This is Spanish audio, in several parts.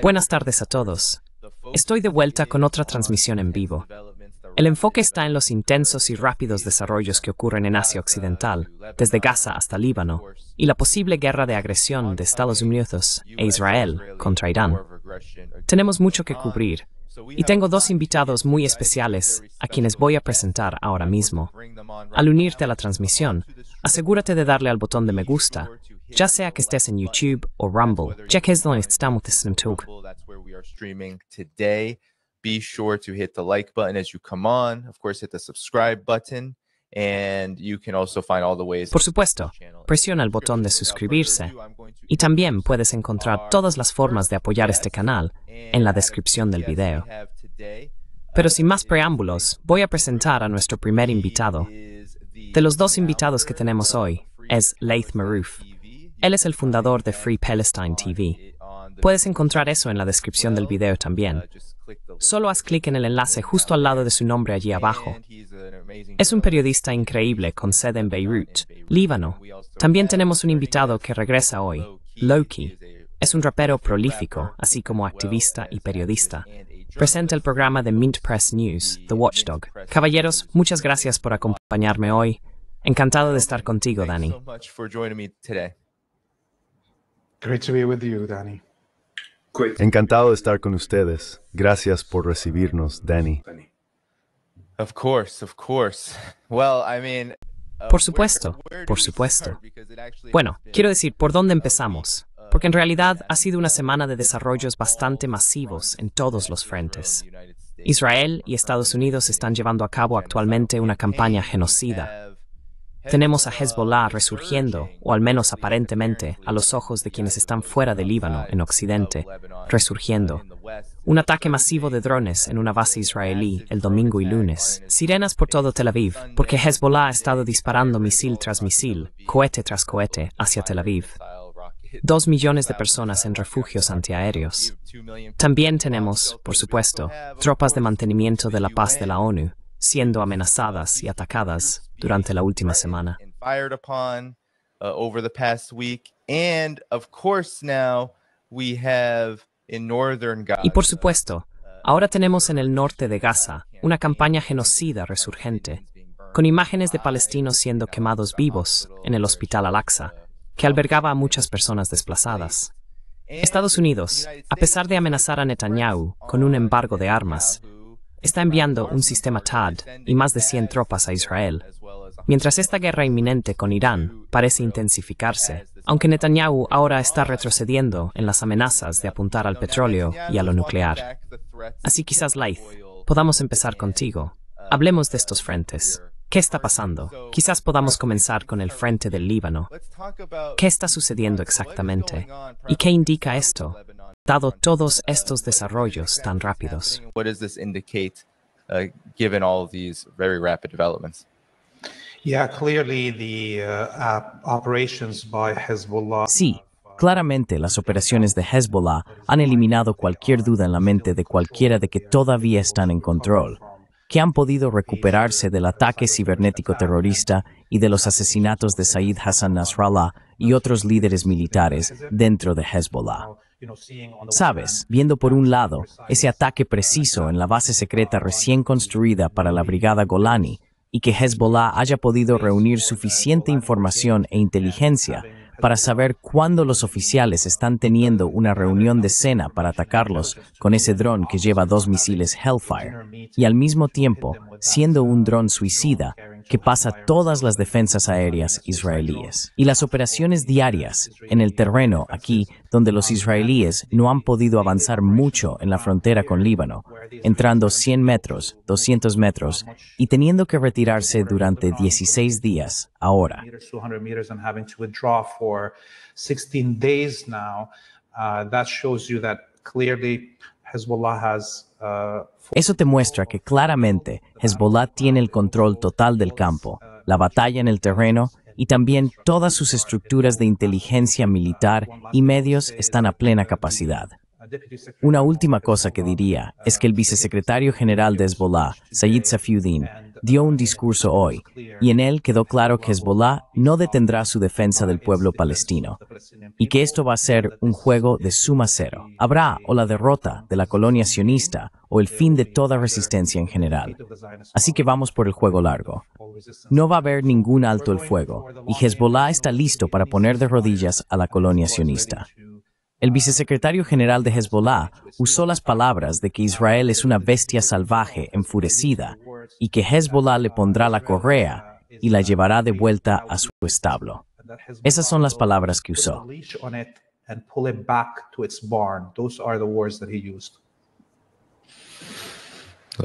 Buenas tardes a todos. Estoy de vuelta con otra transmisión en vivo. El enfoque está en los intensos y rápidos desarrollos que ocurren en Asia Occidental, desde Gaza hasta Líbano, y la posible guerra de agresión de Estados Unidos e Israel contra Irán. Tenemos mucho que cubrir, y tengo dos invitados muy especiales a quienes voy a presentar ahora mismo. Al unirte a la transmisión, asegúrate de darle al botón de me gusta, ya sea que estés en YouTube o Rumble, Check donde estamos Be sure por supuesto, presiona el botón de suscribirse y también puedes encontrar todas las formas de apoyar este canal en la descripción del video. Pero uh, sin más preámbulos, voy a presentar a nuestro primer invitado. De los dos invitados que tenemos hoy, es Leith Maruf. Él es el fundador de Free Palestine TV, Puedes encontrar eso en la descripción del video también. Solo haz clic en el enlace justo al lado de su nombre allí abajo. Es un periodista increíble con sede en Beirut, Líbano. También tenemos un invitado que regresa hoy, Loki. Es un rapero prolífico, así como activista y periodista. Presenta el programa de Mint Press News, The Watchdog. Caballeros, muchas gracias por acompañarme hoy. Encantado de estar contigo, Danny. Danny. Encantado de estar con ustedes. Gracias por recibirnos, Danny. Por supuesto, por supuesto. Bueno, quiero decir, ¿por dónde empezamos? Porque en realidad ha sido una semana de desarrollos bastante masivos en todos los frentes. Israel y Estados Unidos están llevando a cabo actualmente una campaña genocida tenemos a Hezbollah resurgiendo, o al menos aparentemente, a los ojos de quienes están fuera del Líbano, en Occidente, resurgiendo. Un ataque masivo de drones en una base israelí el domingo y lunes. Sirenas por todo Tel Aviv, porque Hezbollah ha estado disparando misil tras misil, cohete tras cohete, hacia Tel Aviv. Dos millones de personas en refugios antiaéreos. También tenemos, por supuesto, tropas de mantenimiento de la paz de la ONU, siendo amenazadas y atacadas durante la última semana. Y por supuesto, uh, ahora tenemos en el uh, norte de Gaza uh, una campaña genocida resurgente, con imágenes de palestinos siendo quemados vivos en el hospital Al-Aqsa, que albergaba a muchas personas desplazadas. Estados Unidos, a pesar de amenazar a Netanyahu con un embargo de armas, está enviando un sistema TAD y más de 100 tropas a Israel Mientras esta guerra inminente con Irán parece intensificarse, aunque Netanyahu ahora está retrocediendo en las amenazas de apuntar al petróleo y a lo nuclear. Así quizás, Laith, podamos empezar contigo. Hablemos de estos frentes. ¿Qué está pasando? Quizás podamos comenzar con el frente del Líbano. ¿Qué está sucediendo exactamente? ¿Y qué indica esto, dado todos estos desarrollos tan rápidos? Uh, sí, claramente las operaciones de Hezbollah han eliminado cualquier duda en la mente de cualquiera de que todavía están en control, que han podido recuperarse del ataque cibernético terrorista y de los asesinatos de Said Hassan Nasrallah y otros líderes militares dentro de Hezbollah. Sabes, viendo por un lado ese ataque preciso en la base secreta recién construida para la Brigada Golani, y que Hezbollah haya podido reunir suficiente información e inteligencia para saber cuándo los oficiales están teniendo una reunión de cena para atacarlos con ese dron que lleva dos misiles Hellfire y al mismo tiempo, siendo un dron suicida, que pasa todas las defensas aéreas israelíes y las operaciones diarias en el terreno aquí donde los israelíes no han podido avanzar mucho en la frontera con Líbano, entrando 100 metros, 200 metros y teniendo que retirarse durante 16 días ahora. has eso te muestra que claramente Hezbollah tiene el control total del campo, la batalla en el terreno y también todas sus estructuras de inteligencia militar y medios están a plena capacidad. Una última cosa que diría es que el vicesecretario general de Hezbollah, Sayyid Safiuddin, dio un discurso hoy, y en él quedó claro que Hezbollah no detendrá su defensa del pueblo palestino, y que esto va a ser un juego de suma cero. Habrá o la derrota de la colonia sionista o el fin de toda resistencia en general. Así que vamos por el juego largo. No va a haber ningún alto el fuego, y Hezbollah está listo para poner de rodillas a la colonia sionista. El vicesecretario general de Hezbollah usó las palabras de que Israel es una bestia salvaje, enfurecida, y que Hezbollah le pondrá la correa y la llevará de vuelta a su establo. Esas son las palabras que usó.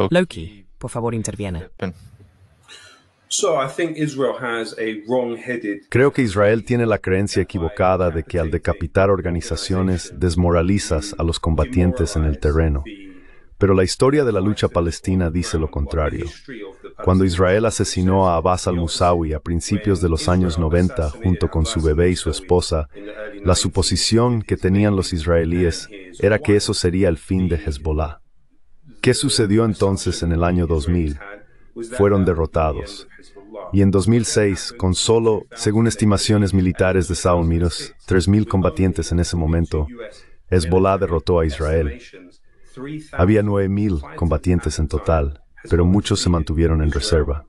Loki, por favor, interviene. Creo que Israel tiene la creencia equivocada de que al decapitar organizaciones desmoralizas a los combatientes en el terreno. Pero la historia de la lucha palestina dice lo contrario. Cuando Israel asesinó a Abbas al-Musawi a principios de los años 90 junto con su bebé y su esposa, la suposición que tenían los israelíes era que eso sería el fin de Hezbollah. ¿Qué sucedió entonces en el año 2000? Fueron derrotados. Y en 2006, con solo, según estimaciones militares de Saúl Miros, 3.000 combatientes en ese momento, Hezbollah derrotó a Israel había 9.000 combatientes en total, pero muchos se mantuvieron en reserva.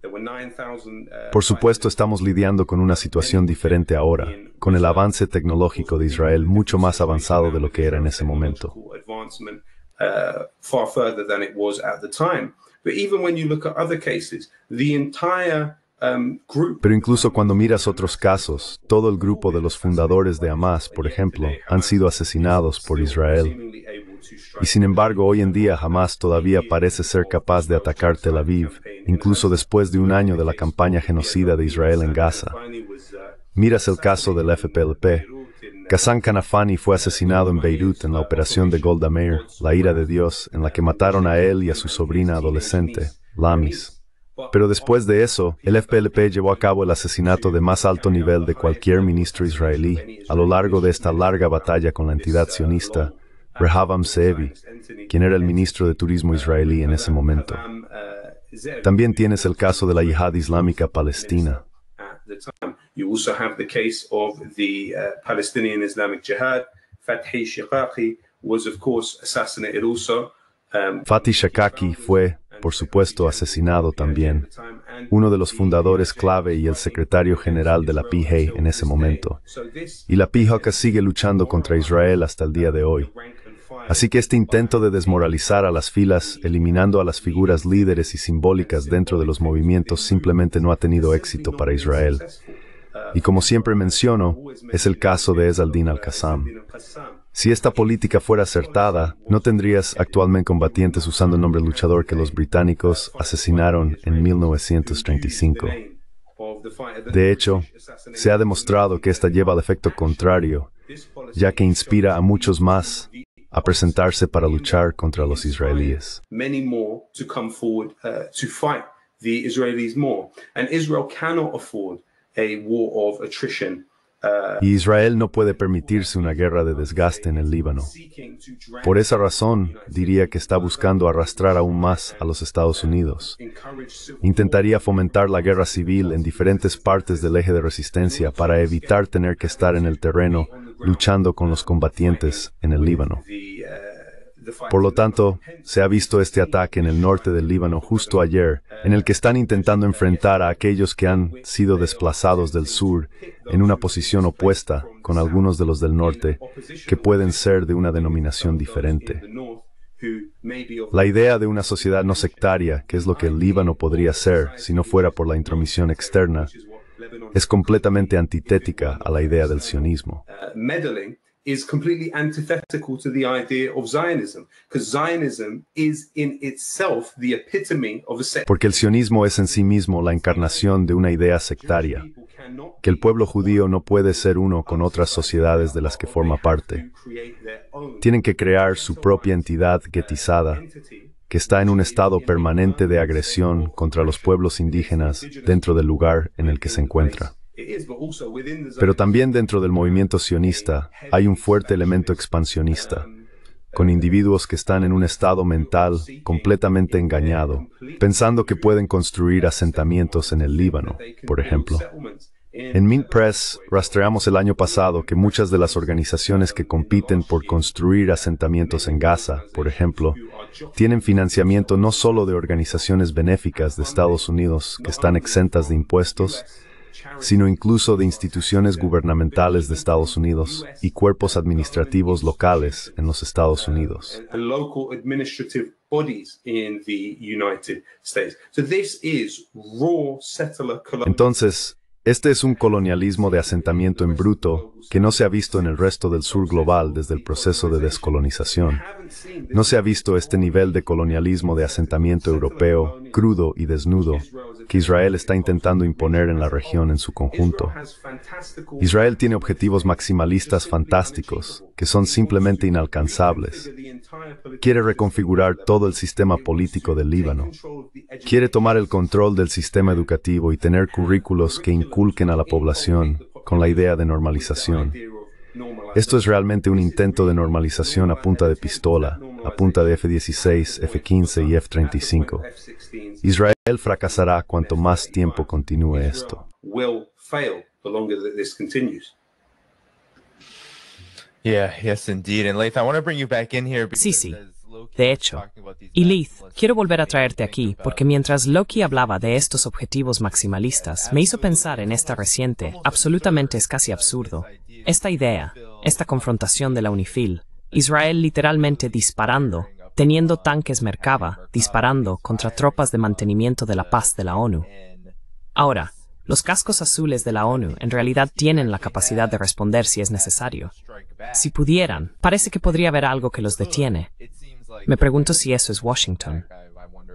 Por supuesto, estamos lidiando con una situación diferente ahora, con el avance tecnológico de Israel mucho más avanzado de lo que era en ese momento. Pero incluso cuando miras otros casos, todo el grupo de los fundadores de Hamas, por ejemplo, han sido asesinados por Israel y sin embargo hoy en día jamás todavía parece ser capaz de atacar Tel Aviv, incluso después de un año de la campaña genocida de Israel en Gaza. Miras el caso del FPLP. Ghassan Kanafani fue asesinado en Beirut en la operación de Golda Meir, la ira de Dios, en la que mataron a él y a su sobrina adolescente, Lamis. Pero después de eso, el FPLP llevó a cabo el asesinato de más alto nivel de cualquier ministro israelí a lo largo de esta larga batalla con la entidad sionista, Rehavam quien era el ministro de Turismo israelí en ese momento. También tienes el caso de la Yihad Islámica Palestina. Fatih Shakaki fue, por supuesto, asesinado también, uno de los fundadores clave y el secretario general de la PJ en ese momento. Y la PJ sigue luchando contra Israel hasta el día de hoy, Así que este intento de desmoralizar a las filas, eliminando a las figuras líderes y simbólicas dentro de los movimientos, simplemente no ha tenido éxito para Israel. Y como siempre menciono, es el caso de Ez din al-Qassam. Si esta política fuera acertada, no tendrías actualmente combatientes usando el nombre luchador que los británicos asesinaron en 1935. De hecho, se ha demostrado que esta lleva al efecto contrario, ya que inspira a muchos más a presentarse para luchar contra los israelíes. Uh, the Israelis more. And Israel cannot afford a war of attrition Ah, y Israel no puede permitirse una guerra de desgaste en el Líbano. Por esa razón, diría que está buscando arrastrar aún más a los Estados Unidos. Intentaría fomentar la guerra civil en diferentes partes del eje de resistencia para evitar tener que estar en el terreno luchando con los combatientes en el Líbano. Por lo tanto, se ha visto este ataque en el norte del Líbano justo ayer, en el que están intentando enfrentar a aquellos que han sido desplazados del sur en una posición opuesta con algunos de los del norte, que pueden ser de una denominación diferente. La idea de una sociedad no sectaria, que es lo que el Líbano podría ser si no fuera por la intromisión externa, es completamente antitética a la idea del sionismo idea Porque el sionismo es en sí mismo la encarnación de una idea sectaria, que el pueblo judío no puede ser uno con otras sociedades de las que forma parte. Tienen que crear su propia entidad uh, getizada que está en un estado permanente de agresión contra los pueblos indígenas dentro del lugar en el que se encuentra. Pero también dentro del movimiento sionista hay un fuerte elemento expansionista, con individuos que están en un estado mental completamente engañado, pensando que pueden construir asentamientos en el Líbano, por ejemplo. En Mint Press rastreamos el año pasado que muchas de las organizaciones que compiten por construir asentamientos en Gaza, por ejemplo, tienen financiamiento no solo de organizaciones benéficas de Estados Unidos que están exentas de impuestos, sino incluso de instituciones gubernamentales de Estados Unidos y cuerpos administrativos locales en los Estados Unidos. Entonces, este es un colonialismo de asentamiento en bruto que no se ha visto en el resto del sur global desde el proceso de descolonización. No se ha visto este nivel de colonialismo de asentamiento europeo, crudo y desnudo, que Israel está intentando imponer en la región en su conjunto. Israel tiene objetivos maximalistas fantásticos, que son simplemente inalcanzables. Quiere reconfigurar todo el sistema político del Líbano. Quiere tomar el control del sistema educativo y tener currículos que inculquen a la población con la idea de normalización. Esto es realmente un intento de normalización a punta de pistola, a punta de F-16, F-15 y F-35. Israel fracasará cuanto más tiempo continúe esto. Sí, sí. De hecho, y quiero volver a traerte aquí, porque mientras Loki hablaba de estos objetivos maximalistas, me hizo pensar en esta reciente, absolutamente es casi absurdo, esta idea, esta confrontación de la Unifil, Israel literalmente disparando, teniendo tanques Merkava, disparando contra tropas de mantenimiento de la paz de la ONU. Ahora, los cascos azules de la ONU en realidad tienen la capacidad de responder si es necesario. Si pudieran, parece que podría haber algo que los detiene. Me pregunto si eso es Washington.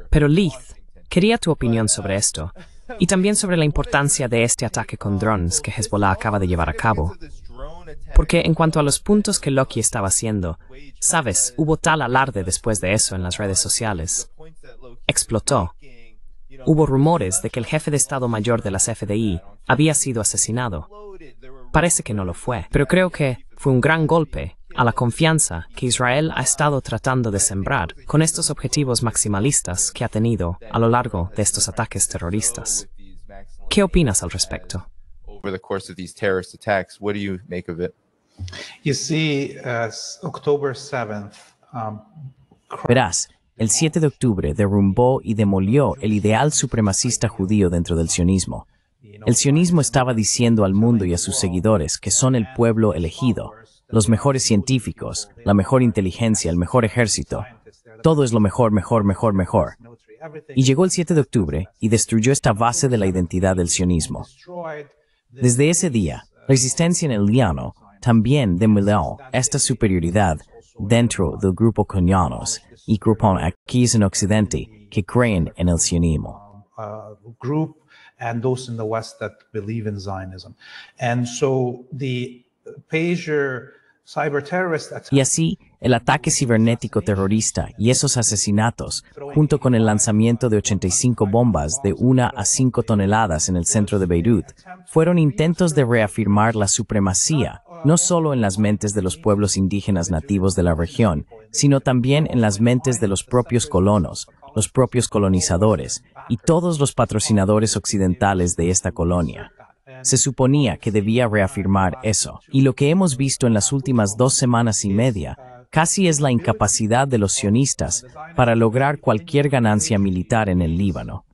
Pero Leith, quería tu opinión sobre esto y también sobre la importancia de este ataque con drones que Hezbollah acaba de llevar a cabo. Porque en cuanto a los puntos que Loki estaba haciendo, sabes, hubo tal alarde después de eso en las redes sociales. Explotó. Hubo rumores de que el jefe de Estado Mayor de las FDI había sido asesinado. Parece que no lo fue, pero creo que fue un gran golpe a la confianza que Israel ha estado tratando de sembrar con estos objetivos maximalistas que ha tenido a lo largo de estos ataques terroristas. ¿Qué opinas al respecto? Um, Verás, el 7 de octubre derrumbó y demolió el ideal supremacista judío dentro del sionismo. El sionismo estaba diciendo al mundo y a sus seguidores que son el pueblo elegido, los mejores científicos, la mejor inteligencia, el mejor ejército. Todo es lo mejor, mejor, mejor, mejor. Y llegó el 7 de octubre y destruyó esta base de la identidad del sionismo. Desde ese día, la existencia en el liano también demolió esta superioridad dentro del grupo coñanos y grupo aquí en Occidente que creen en el sionismo. Y así, el ataque cibernético terrorista y esos asesinatos, junto con el lanzamiento de 85 bombas de 1 a 5 toneladas en el centro de Beirut, fueron intentos de reafirmar la supremacía, no solo en las mentes de los pueblos indígenas nativos de la región, sino también en las mentes de los propios colonos, los propios colonizadores y todos los patrocinadores occidentales de esta colonia. Se suponía que debía reafirmar eso, y lo que hemos visto en las últimas dos semanas y media casi es la incapacidad de los sionistas para lograr cualquier ganancia militar en el Líbano.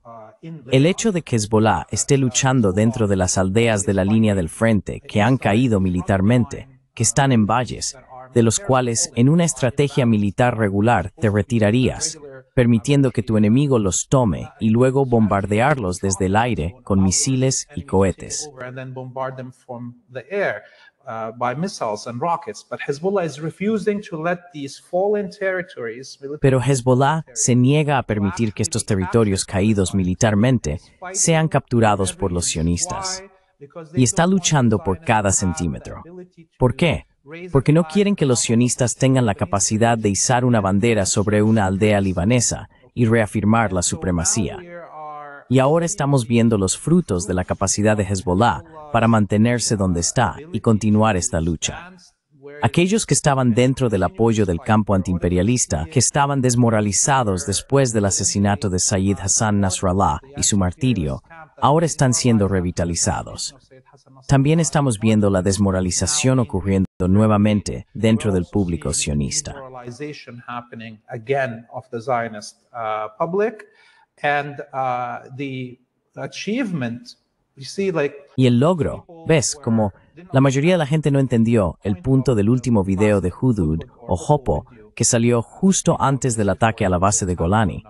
El hecho de que Hezbollah esté luchando dentro de las aldeas de la línea del frente que han caído militarmente, que están en valles, de los cuales en una estrategia militar regular te retirarías, permitiendo que tu enemigo los tome y luego bombardearlos desde el aire con misiles y cohetes. Uh, Pero Hezbollah se niega a permitir que estos territorios caídos militarmente sean capturados por los sionistas y está luchando por cada centímetro. ¿Por qué? porque no quieren que los sionistas tengan la capacidad de izar una bandera sobre una aldea libanesa y reafirmar la supremacía. Y ahora estamos viendo los frutos de la capacidad de Hezbollah para mantenerse donde está y continuar esta lucha. Aquellos que estaban dentro del apoyo del campo antiimperialista, que estaban desmoralizados después del asesinato de Sayyid Hassan Nasrallah y su martirio, ahora están siendo revitalizados. También estamos viendo la desmoralización ocurriendo nuevamente dentro del público sionista. Uh, uh, y el logro, ves, como la mayoría de la gente no entendió el punto del último video de Hudud o Hopo que salió justo antes del ataque a la base de Golani.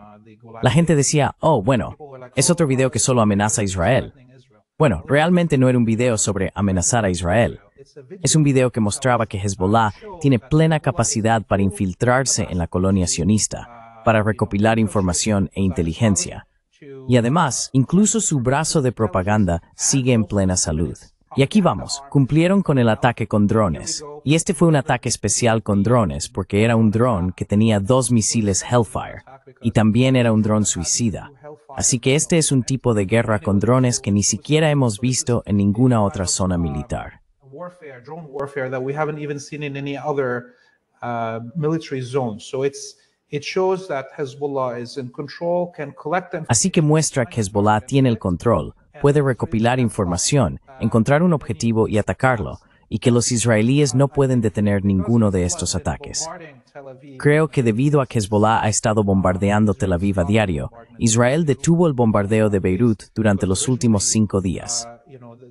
La gente decía, oh, bueno, es otro video que solo amenaza a Israel. Bueno, realmente no era un video sobre amenazar a Israel. Es un video que mostraba que Hezbollah tiene plena capacidad para infiltrarse en la colonia sionista, para recopilar información e inteligencia. Y además, incluso su brazo de propaganda sigue en plena salud. Y aquí vamos, cumplieron con el ataque con drones. Y este fue un ataque especial con drones porque era un dron que tenía dos misiles Hellfire y también era un dron suicida. Así que este es un tipo de guerra con drones que ni siquiera hemos visto en ninguna otra zona militar. Así que muestra que Hezbollah tiene el control, puede recopilar información, encontrar un objetivo y atacarlo, y que los israelíes no pueden detener ninguno de estos ataques. Creo que debido a que Hezbollah ha estado bombardeando Tel Aviv a diario, Israel detuvo el bombardeo de Beirut durante los últimos cinco días.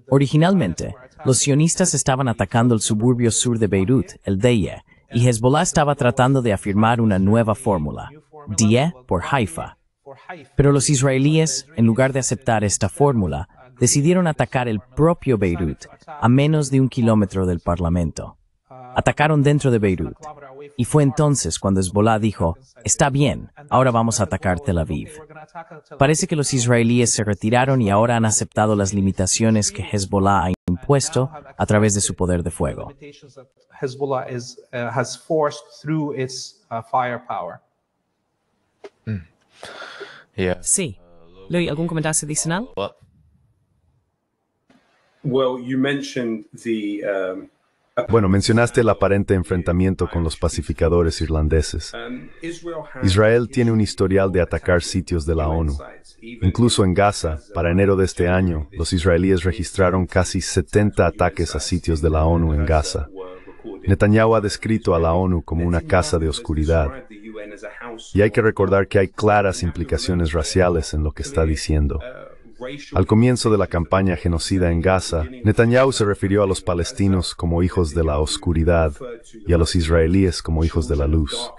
Originalmente, los sionistas estaban atacando el suburbio sur de Beirut, el Deiyeh, y Hezbollah estaba tratando de afirmar una nueva fórmula, Die por Haifa, pero los israelíes, en lugar de aceptar esta fórmula, decidieron atacar el propio Beirut, a menos de un kilómetro del Parlamento. Atacaron dentro de Beirut. Y fue entonces cuando Hezbollah dijo, está bien, ahora vamos a atacar Tel Aviv. Parece que los israelíes se retiraron y ahora han aceptado las limitaciones que Hezbollah ha impuesto a través de su poder de fuego. Uh, Sí. Louis, ¿algún comentario adicional? Um, bueno, mencionaste el aparente enfrentamiento con los pacificadores irlandeses. Um, Israel tiene un historial de atacar sitios de la ONU. Incluso en Gaza, para enero de este año, los israelíes registraron casi 70 ataques a sitios de la ONU en Gaza, Netanyahu ha descrito a la ONU como una casa de oscuridad y hay que recordar que hay claras implicaciones raciales en lo que está diciendo. Al comienzo de la campaña genocida en Gaza, Netanyahu se refirió a los palestinos como hijos de la oscuridad y a los israelíes como hijos de la luz.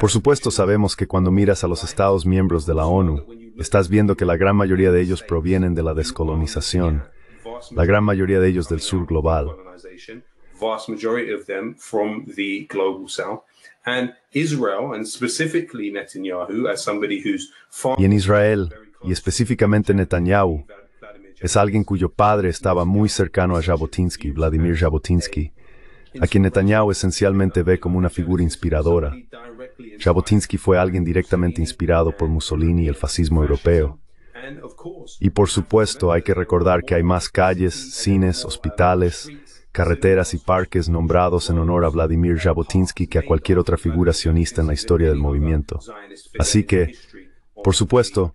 Por supuesto sabemos que cuando miras a los Estados miembros de la ONU, estás viendo que la gran mayoría de ellos provienen de la descolonización, la gran mayoría de ellos del sur global y en Israel, y específicamente Netanyahu, es alguien cuyo padre estaba muy cercano a Jabotinsky, Vladimir Jabotinsky, a quien Netanyahu esencialmente ve como una figura inspiradora. Jabotinsky fue alguien directamente inspirado por Mussolini y el fascismo europeo. Y por supuesto hay que recordar que hay más calles, cines, hospitales, carreteras y parques nombrados en honor a Vladimir Jabotinsky que a cualquier otra figura sionista en la historia del movimiento. Así que, por supuesto,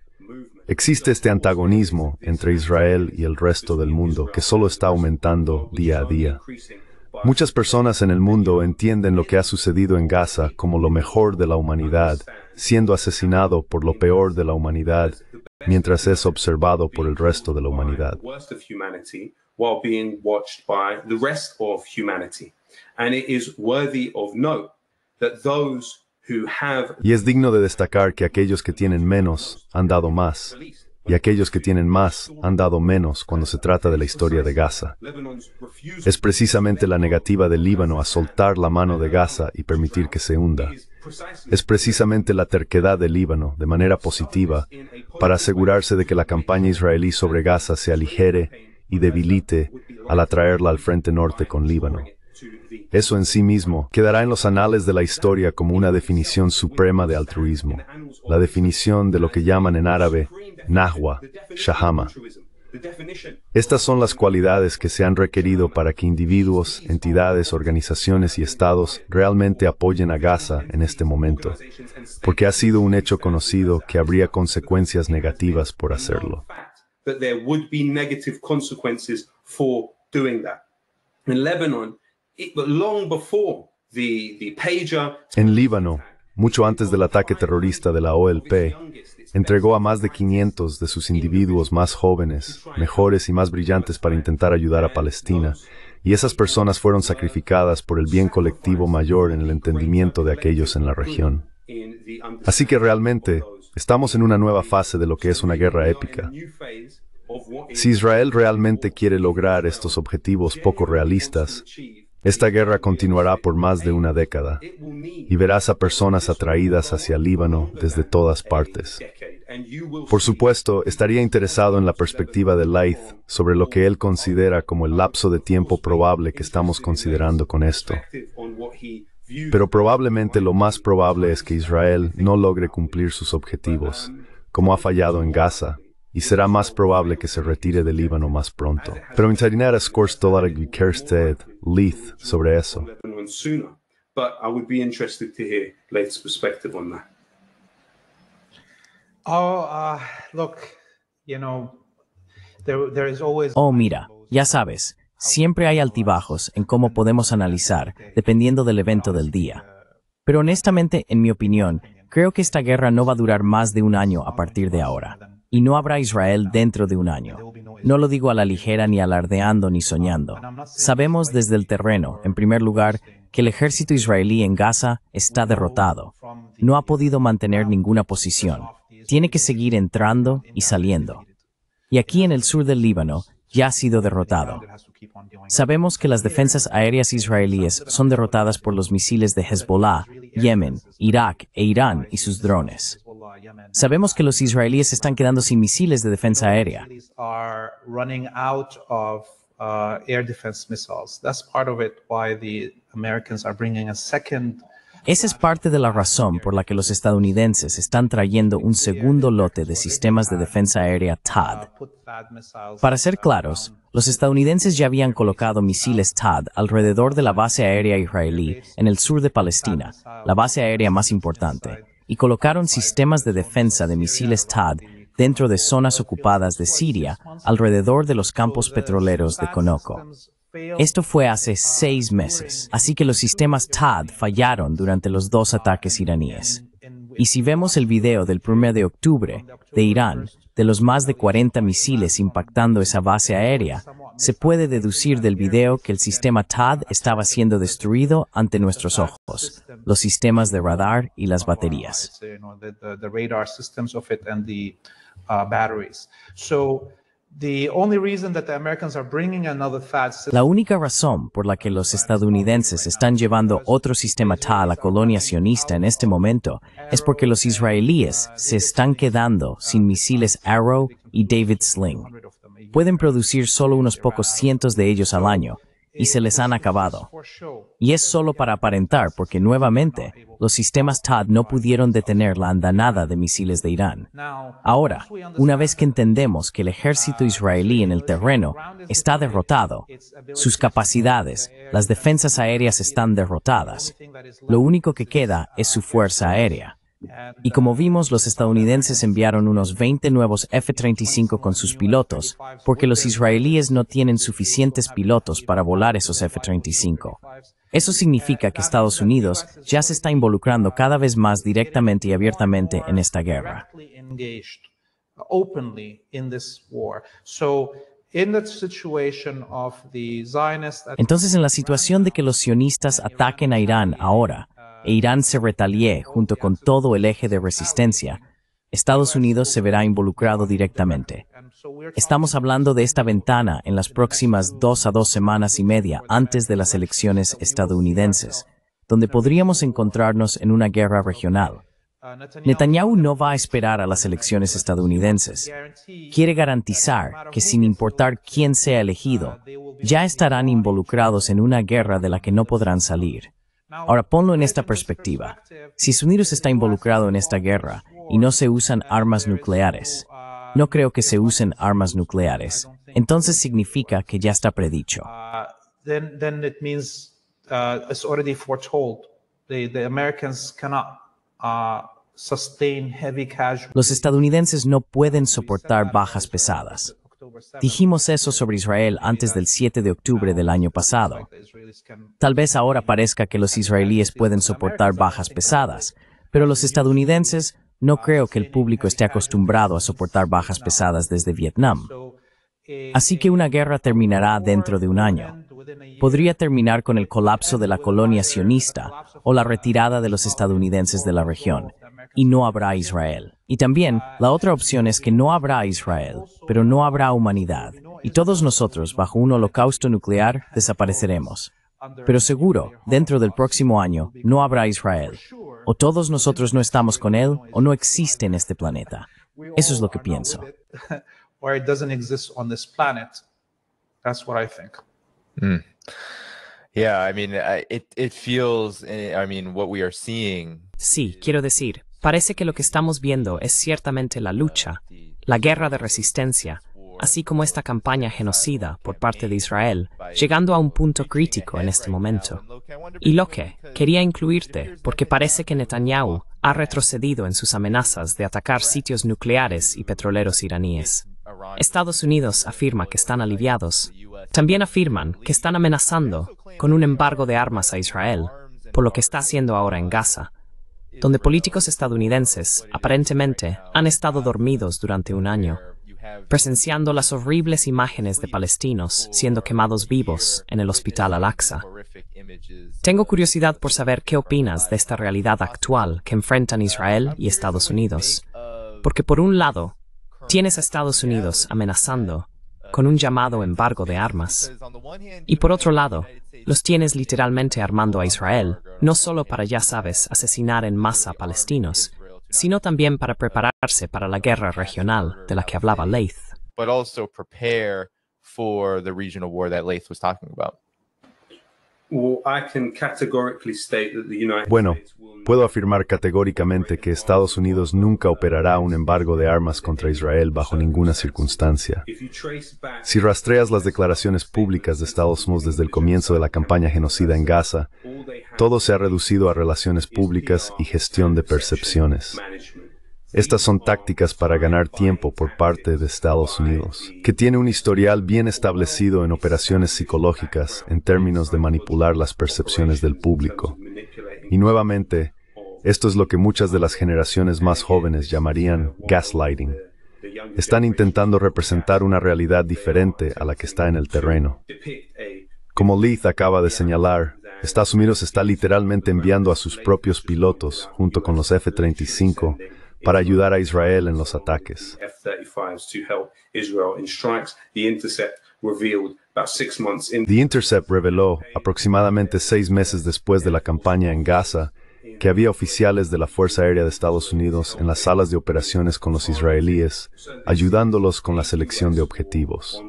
existe este antagonismo entre Israel y el resto del mundo que solo está aumentando día a día. Muchas personas en el mundo entienden lo que ha sucedido en Gaza como lo mejor de la humanidad, siendo asesinado por lo peor de la humanidad, mientras es observado por el resto de la humanidad humanity. worthy y es digno de destacar que aquellos que tienen menos han dado más, y aquellos que tienen más han dado menos cuando se trata de la historia de Gaza. Es precisamente la negativa del Líbano a soltar la mano de Gaza y permitir que se hunda. Es precisamente la terquedad del Líbano, de manera positiva, para asegurarse de que la campaña israelí sobre Gaza se aligere y debilite al atraerla al frente norte con Líbano. Eso en sí mismo quedará en los anales de la historia como una definición suprema de altruismo, la definición de lo que llaman en árabe Nahua, Shahama. Estas son las cualidades que se han requerido para que individuos, entidades, organizaciones y estados realmente apoyen a Gaza en este momento, porque ha sido un hecho conocido que habría consecuencias negativas por hacerlo there would be negative consequences for doing that. In Lebanon, long before the, pager, en Líbano, mucho antes del ataque terrorista de la OLP, entregó a más de 500 de sus individuos más jóvenes, mejores y más brillantes para intentar ayudar a Palestina, y esas personas fueron sacrificadas por el bien colectivo mayor en el entendimiento de aquellos en la región. Así que realmente, Estamos en una nueva fase de lo que es una guerra épica. Si Israel realmente quiere lograr estos objetivos poco realistas, esta guerra continuará por más de una década y verás a personas atraídas hacia Líbano desde todas partes. Por supuesto, estaría interesado en la perspectiva de Leith sobre lo que él considera como el lapso de tiempo probable que estamos considerando con esto. Pero probablemente lo más probable es que Israel no logre cumplir sus objetivos, como ha fallado en Gaza, y será más probable que se retire del Líbano más pronto. Pero Intarinara scores toda la Kerstead, Leith, sobre eso. Oh, uh, oh, mira, ya sabes, Siempre hay altibajos en cómo podemos analizar, dependiendo del evento del día. Pero honestamente, en mi opinión, creo que esta guerra no va a durar más de un año a partir de ahora. Y no habrá Israel dentro de un año. No lo digo a la ligera ni alardeando ni soñando. Sabemos desde el terreno, en primer lugar, que el ejército israelí en Gaza está derrotado. No ha podido mantener ninguna posición. Tiene que seguir entrando y saliendo. Y aquí en el sur del Líbano, ya ha sido derrotado. Sabemos que las defensas aéreas israelíes son derrotadas por los misiles de Hezbollah, Yemen, Irak e Irán y sus drones. Sabemos que los israelíes están quedando sin misiles de defensa aérea. Esa es parte de la razón por la que los estadounidenses están trayendo un segundo lote de sistemas de defensa aérea TAD. Para ser claros, los estadounidenses ya habían colocado misiles TAD alrededor de la base aérea israelí en el sur de Palestina, la base aérea más importante, y colocaron sistemas de defensa de misiles TAD dentro de zonas ocupadas de Siria alrededor de los campos petroleros de Conoco. Esto fue hace seis meses, así que los sistemas TAD fallaron durante los dos ataques iraníes. Y si vemos el video del 1 de octubre de Irán, de los más de 40 misiles impactando esa base aérea, se puede deducir del video que el sistema TAD estaba siendo destruido ante nuestros ojos, los sistemas de radar y las baterías. La única razón por la que los estadounidenses están llevando otro sistema TA a la colonia sionista en este momento es porque los israelíes se están quedando sin misiles Arrow y David Sling. Pueden producir solo unos pocos cientos de ellos al año, y se les han acabado. Y es solo para aparentar porque nuevamente los sistemas TAD no pudieron detener la andanada de misiles de Irán. Ahora, una vez que entendemos que el ejército israelí en el terreno está derrotado, sus capacidades, las defensas aéreas están derrotadas, lo único que queda es su fuerza aérea. Y como vimos, los estadounidenses enviaron unos 20 nuevos F-35 con sus pilotos, porque los israelíes no tienen suficientes pilotos para volar esos F-35. Eso significa que Estados Unidos ya se está involucrando cada vez más directamente y abiertamente en esta guerra. Entonces, en la situación de que los sionistas ataquen a Irán ahora, e Irán se retalie junto con todo el eje de resistencia, Estados Unidos se verá involucrado directamente. Estamos hablando de esta ventana en las próximas dos a dos semanas y media antes de las elecciones estadounidenses, donde podríamos encontrarnos en una guerra regional. Netanyahu no va a esperar a las elecciones estadounidenses. Quiere garantizar que sin importar quién sea elegido, ya estarán involucrados en una guerra de la que no podrán salir. Ahora ponlo en esta perspectiva. Si Estados Unidos está involucrado en esta guerra y no se usan armas nucleares, no creo que se usen armas nucleares, entonces significa que ya está predicho. Los estadounidenses no pueden soportar bajas pesadas. Dijimos eso sobre Israel antes del 7 de octubre del año pasado. Tal vez ahora parezca que los israelíes pueden soportar bajas pesadas, pero los estadounidenses no creo que el público esté acostumbrado a soportar bajas pesadas desde Vietnam. Así que una guerra terminará dentro de un año. Podría terminar con el colapso de la colonia sionista o la retirada de los estadounidenses de la región, y no habrá Israel. Y también la otra opción es que no habrá Israel, pero no habrá humanidad, y todos nosotros bajo un holocausto nuclear desapareceremos. Pero seguro, dentro del próximo año, no habrá Israel. O todos nosotros no estamos con él, o no existe en este planeta. Eso es lo que pienso. Sí, quiero decir, Parece que lo que estamos viendo es ciertamente la lucha, la guerra de resistencia, así como esta campaña genocida por parte de Israel, llegando a un punto crítico en este momento. Y lo quería incluirte, porque parece que Netanyahu ha retrocedido en sus amenazas de atacar sitios nucleares y petroleros iraníes. Estados Unidos afirma que están aliviados. También afirman que están amenazando con un embargo de armas a Israel, por lo que está haciendo ahora en Gaza, donde políticos estadounidenses, aparentemente, han estado dormidos durante un año, presenciando las horribles imágenes de palestinos siendo quemados vivos en el hospital Al-Aqsa. Tengo curiosidad por saber qué opinas de esta realidad actual que enfrentan Israel y Estados Unidos. Porque por un lado, tienes a Estados Unidos amenazando con un llamado embargo de armas. Y por otro lado, los tienes literalmente armando a Israel, no solo para, ya sabes, asesinar en masa a palestinos, sino también para prepararse para la guerra regional de la que hablaba Leith. Bueno, puedo afirmar categóricamente que Estados Unidos nunca operará un embargo de armas contra Israel bajo ninguna circunstancia. Si rastreas las declaraciones públicas de Estados Unidos desde el comienzo de la campaña genocida en Gaza, todo se ha reducido a relaciones públicas y gestión de percepciones. Estas son tácticas para ganar tiempo por parte de Estados Unidos, que tiene un historial bien establecido en operaciones psicológicas en términos de manipular las percepciones del público. Y nuevamente, esto es lo que muchas de las generaciones más jóvenes llamarían gaslighting. Están intentando representar una realidad diferente a la que está en el terreno. Como Leith acaba de señalar, Estados Unidos está literalmente enviando a sus propios pilotos, junto con los F-35, para ayudar a Israel en los ataques. The Intercept reveló, aproximadamente seis meses después de la campaña en Gaza, que había oficiales de la Fuerza Aérea de Estados Unidos en las salas de operaciones con los israelíes, ayudándolos con la selección de objetivos.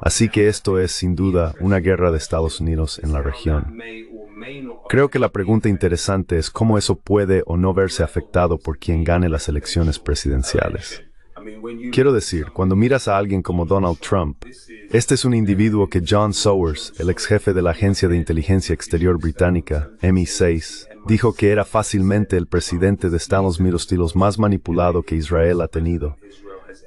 Así que esto es, sin duda, una guerra de Estados Unidos en la región. Creo que la pregunta interesante es cómo eso puede o no verse afectado por quien gane las elecciones presidenciales. Quiero decir, cuando miras a alguien como Donald Trump, este es un individuo que John Sowers, el ex jefe de la Agencia de Inteligencia Exterior Británica, MI6, e dijo que era fácilmente el presidente de Estados Unidos más manipulado que Israel ha tenido.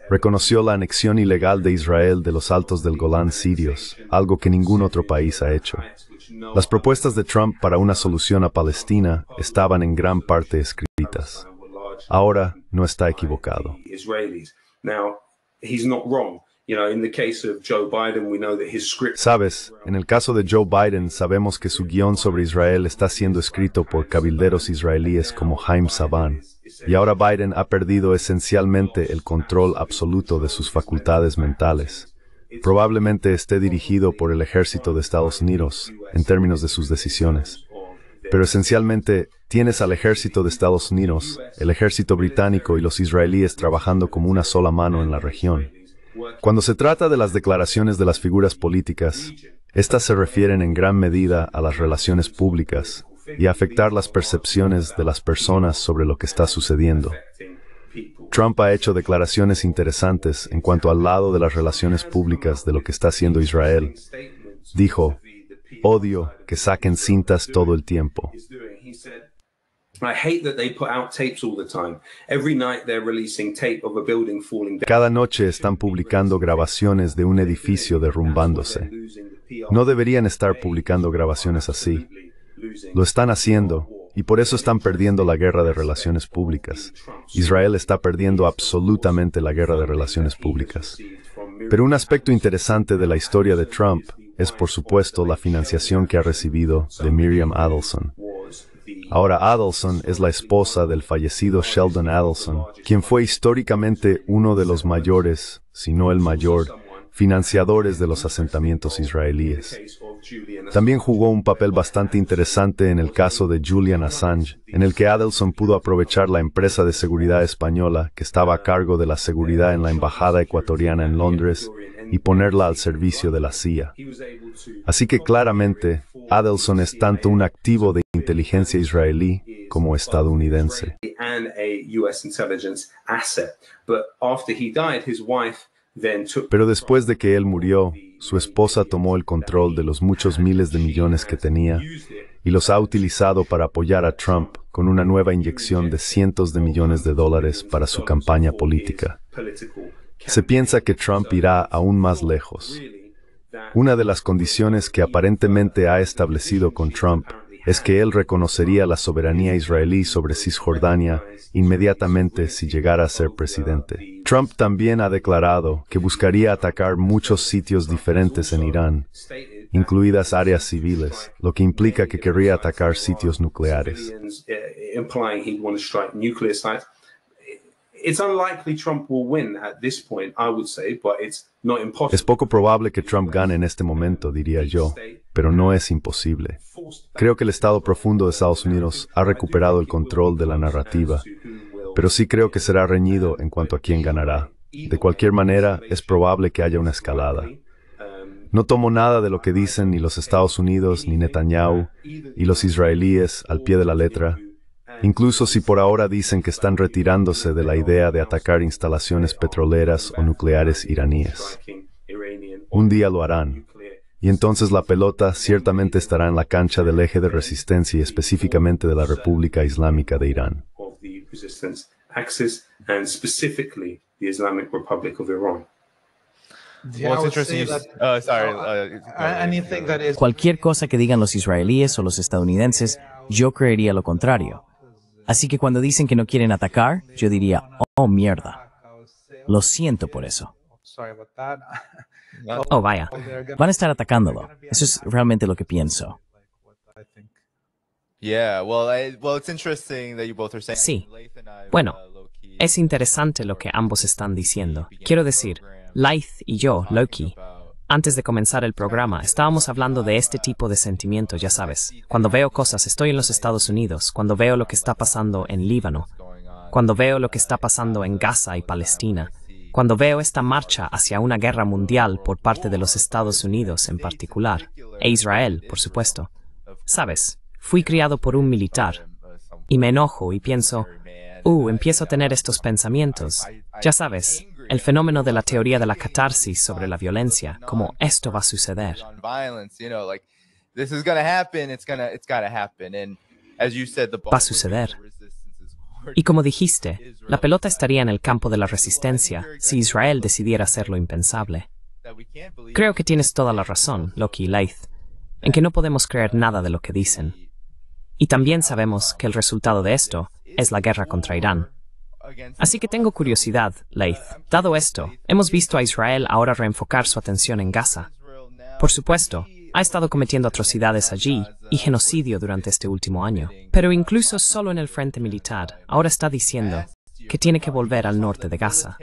Reconoció la anexión ilegal de Israel de los altos del Golán sirios, algo que ningún otro país ha hecho. Las propuestas de Trump para una solución a Palestina estaban en gran parte escritas. Ahora no está equivocado. Sabes, en el caso de Joe Biden sabemos que su guión sobre Israel está siendo escrito por cabilderos israelíes como Haim Saban, y ahora Biden ha perdido esencialmente el control absoluto de sus facultades mentales probablemente esté dirigido por el ejército de Estados Unidos en términos de sus decisiones. Pero esencialmente tienes al ejército de Estados Unidos, el ejército británico y los israelíes trabajando como una sola mano en la región. Cuando se trata de las declaraciones de las figuras políticas, estas se refieren en gran medida a las relaciones públicas y a afectar las percepciones de las personas sobre lo que está sucediendo. Trump ha hecho declaraciones interesantes en cuanto al lado de las relaciones públicas de lo que está haciendo Israel. Dijo, odio que saquen cintas todo el tiempo. Cada noche están publicando grabaciones de un edificio derrumbándose. No deberían estar publicando grabaciones así. Lo están haciendo y por eso están perdiendo la guerra de relaciones públicas. Israel está perdiendo absolutamente la guerra de relaciones públicas. Pero un aspecto interesante de la historia de Trump es por supuesto la financiación que ha recibido de Miriam Adelson. Ahora Adelson es la esposa del fallecido Sheldon Adelson, quien fue históricamente uno de los mayores, si no el mayor, financiadores de los asentamientos israelíes. También jugó un papel bastante interesante en el caso de Julian Assange, en el que Adelson pudo aprovechar la empresa de seguridad española que estaba a cargo de la seguridad en la Embajada ecuatoriana en Londres y ponerla al servicio de la CIA. Así que claramente, Adelson es tanto un activo de inteligencia israelí como estadounidense. Pero después de que él murió, su esposa tomó el control de los muchos miles de millones que tenía y los ha utilizado para apoyar a Trump con una nueva inyección de cientos de millones de dólares para su campaña política. Se piensa que Trump irá aún más lejos. Una de las condiciones que aparentemente ha establecido con Trump es que él reconocería la soberanía israelí sobre Cisjordania inmediatamente si llegara a ser presidente. Trump también ha declarado que buscaría atacar muchos sitios diferentes en Irán, incluidas áreas civiles, lo que implica que querría atacar sitios nucleares. Es poco probable que Trump gane en este momento, diría yo, pero no es imposible. Creo que el Estado profundo de Estados Unidos ha recuperado el control de la narrativa, pero sí creo que será reñido en cuanto a quién ganará. De cualquier manera, es probable que haya una escalada. No tomo nada de lo que dicen ni los Estados Unidos, ni Netanyahu, y los israelíes al pie de la letra, Incluso si por ahora dicen que están retirándose de la idea de atacar instalaciones petroleras o nucleares iraníes. Un día lo harán. Y entonces la pelota ciertamente estará en la cancha del eje de resistencia y específicamente de la República Islámica de Irán. Cualquier cosa que digan los israelíes o los estadounidenses, yo creería lo contrario. Así que cuando dicen que no quieren atacar, yo diría, oh mierda. Lo siento por eso. Oh, vaya. Van a estar atacándolo. Eso es realmente lo que pienso. Sí. Bueno, uh, es interesante lo que ambos están diciendo. Quiero decir, Lyth y yo, Loki, antes de comenzar el programa, estábamos hablando de este tipo de sentimientos, ya sabes. Cuando veo cosas, estoy en los Estados Unidos, cuando veo lo que está pasando en Líbano, cuando veo lo que está pasando en Gaza y Palestina, cuando veo esta marcha hacia una guerra mundial por parte de los Estados Unidos en particular, e Israel, por supuesto. Sabes, fui criado por un militar, y me enojo y pienso, uh, empiezo a tener estos pensamientos. Ya sabes, el fenómeno de la teoría de la catarsis sobre la violencia, como esto va a suceder. Va a suceder. Y como dijiste, la pelota estaría en el campo de la resistencia si Israel decidiera hacer lo impensable. Creo que tienes toda la razón, Loki y Leith, en que no podemos creer nada de lo que dicen. Y también sabemos que el resultado de esto es la guerra contra Irán. Así que tengo curiosidad, Leith. Uh, Dado esto, hemos visto a Israel ahora reenfocar su atención en Gaza. Por supuesto, ha estado cometiendo atrocidades allí y genocidio durante este último año. Pero incluso solo en el frente militar, ahora está diciendo que tiene que volver al norte de Gaza.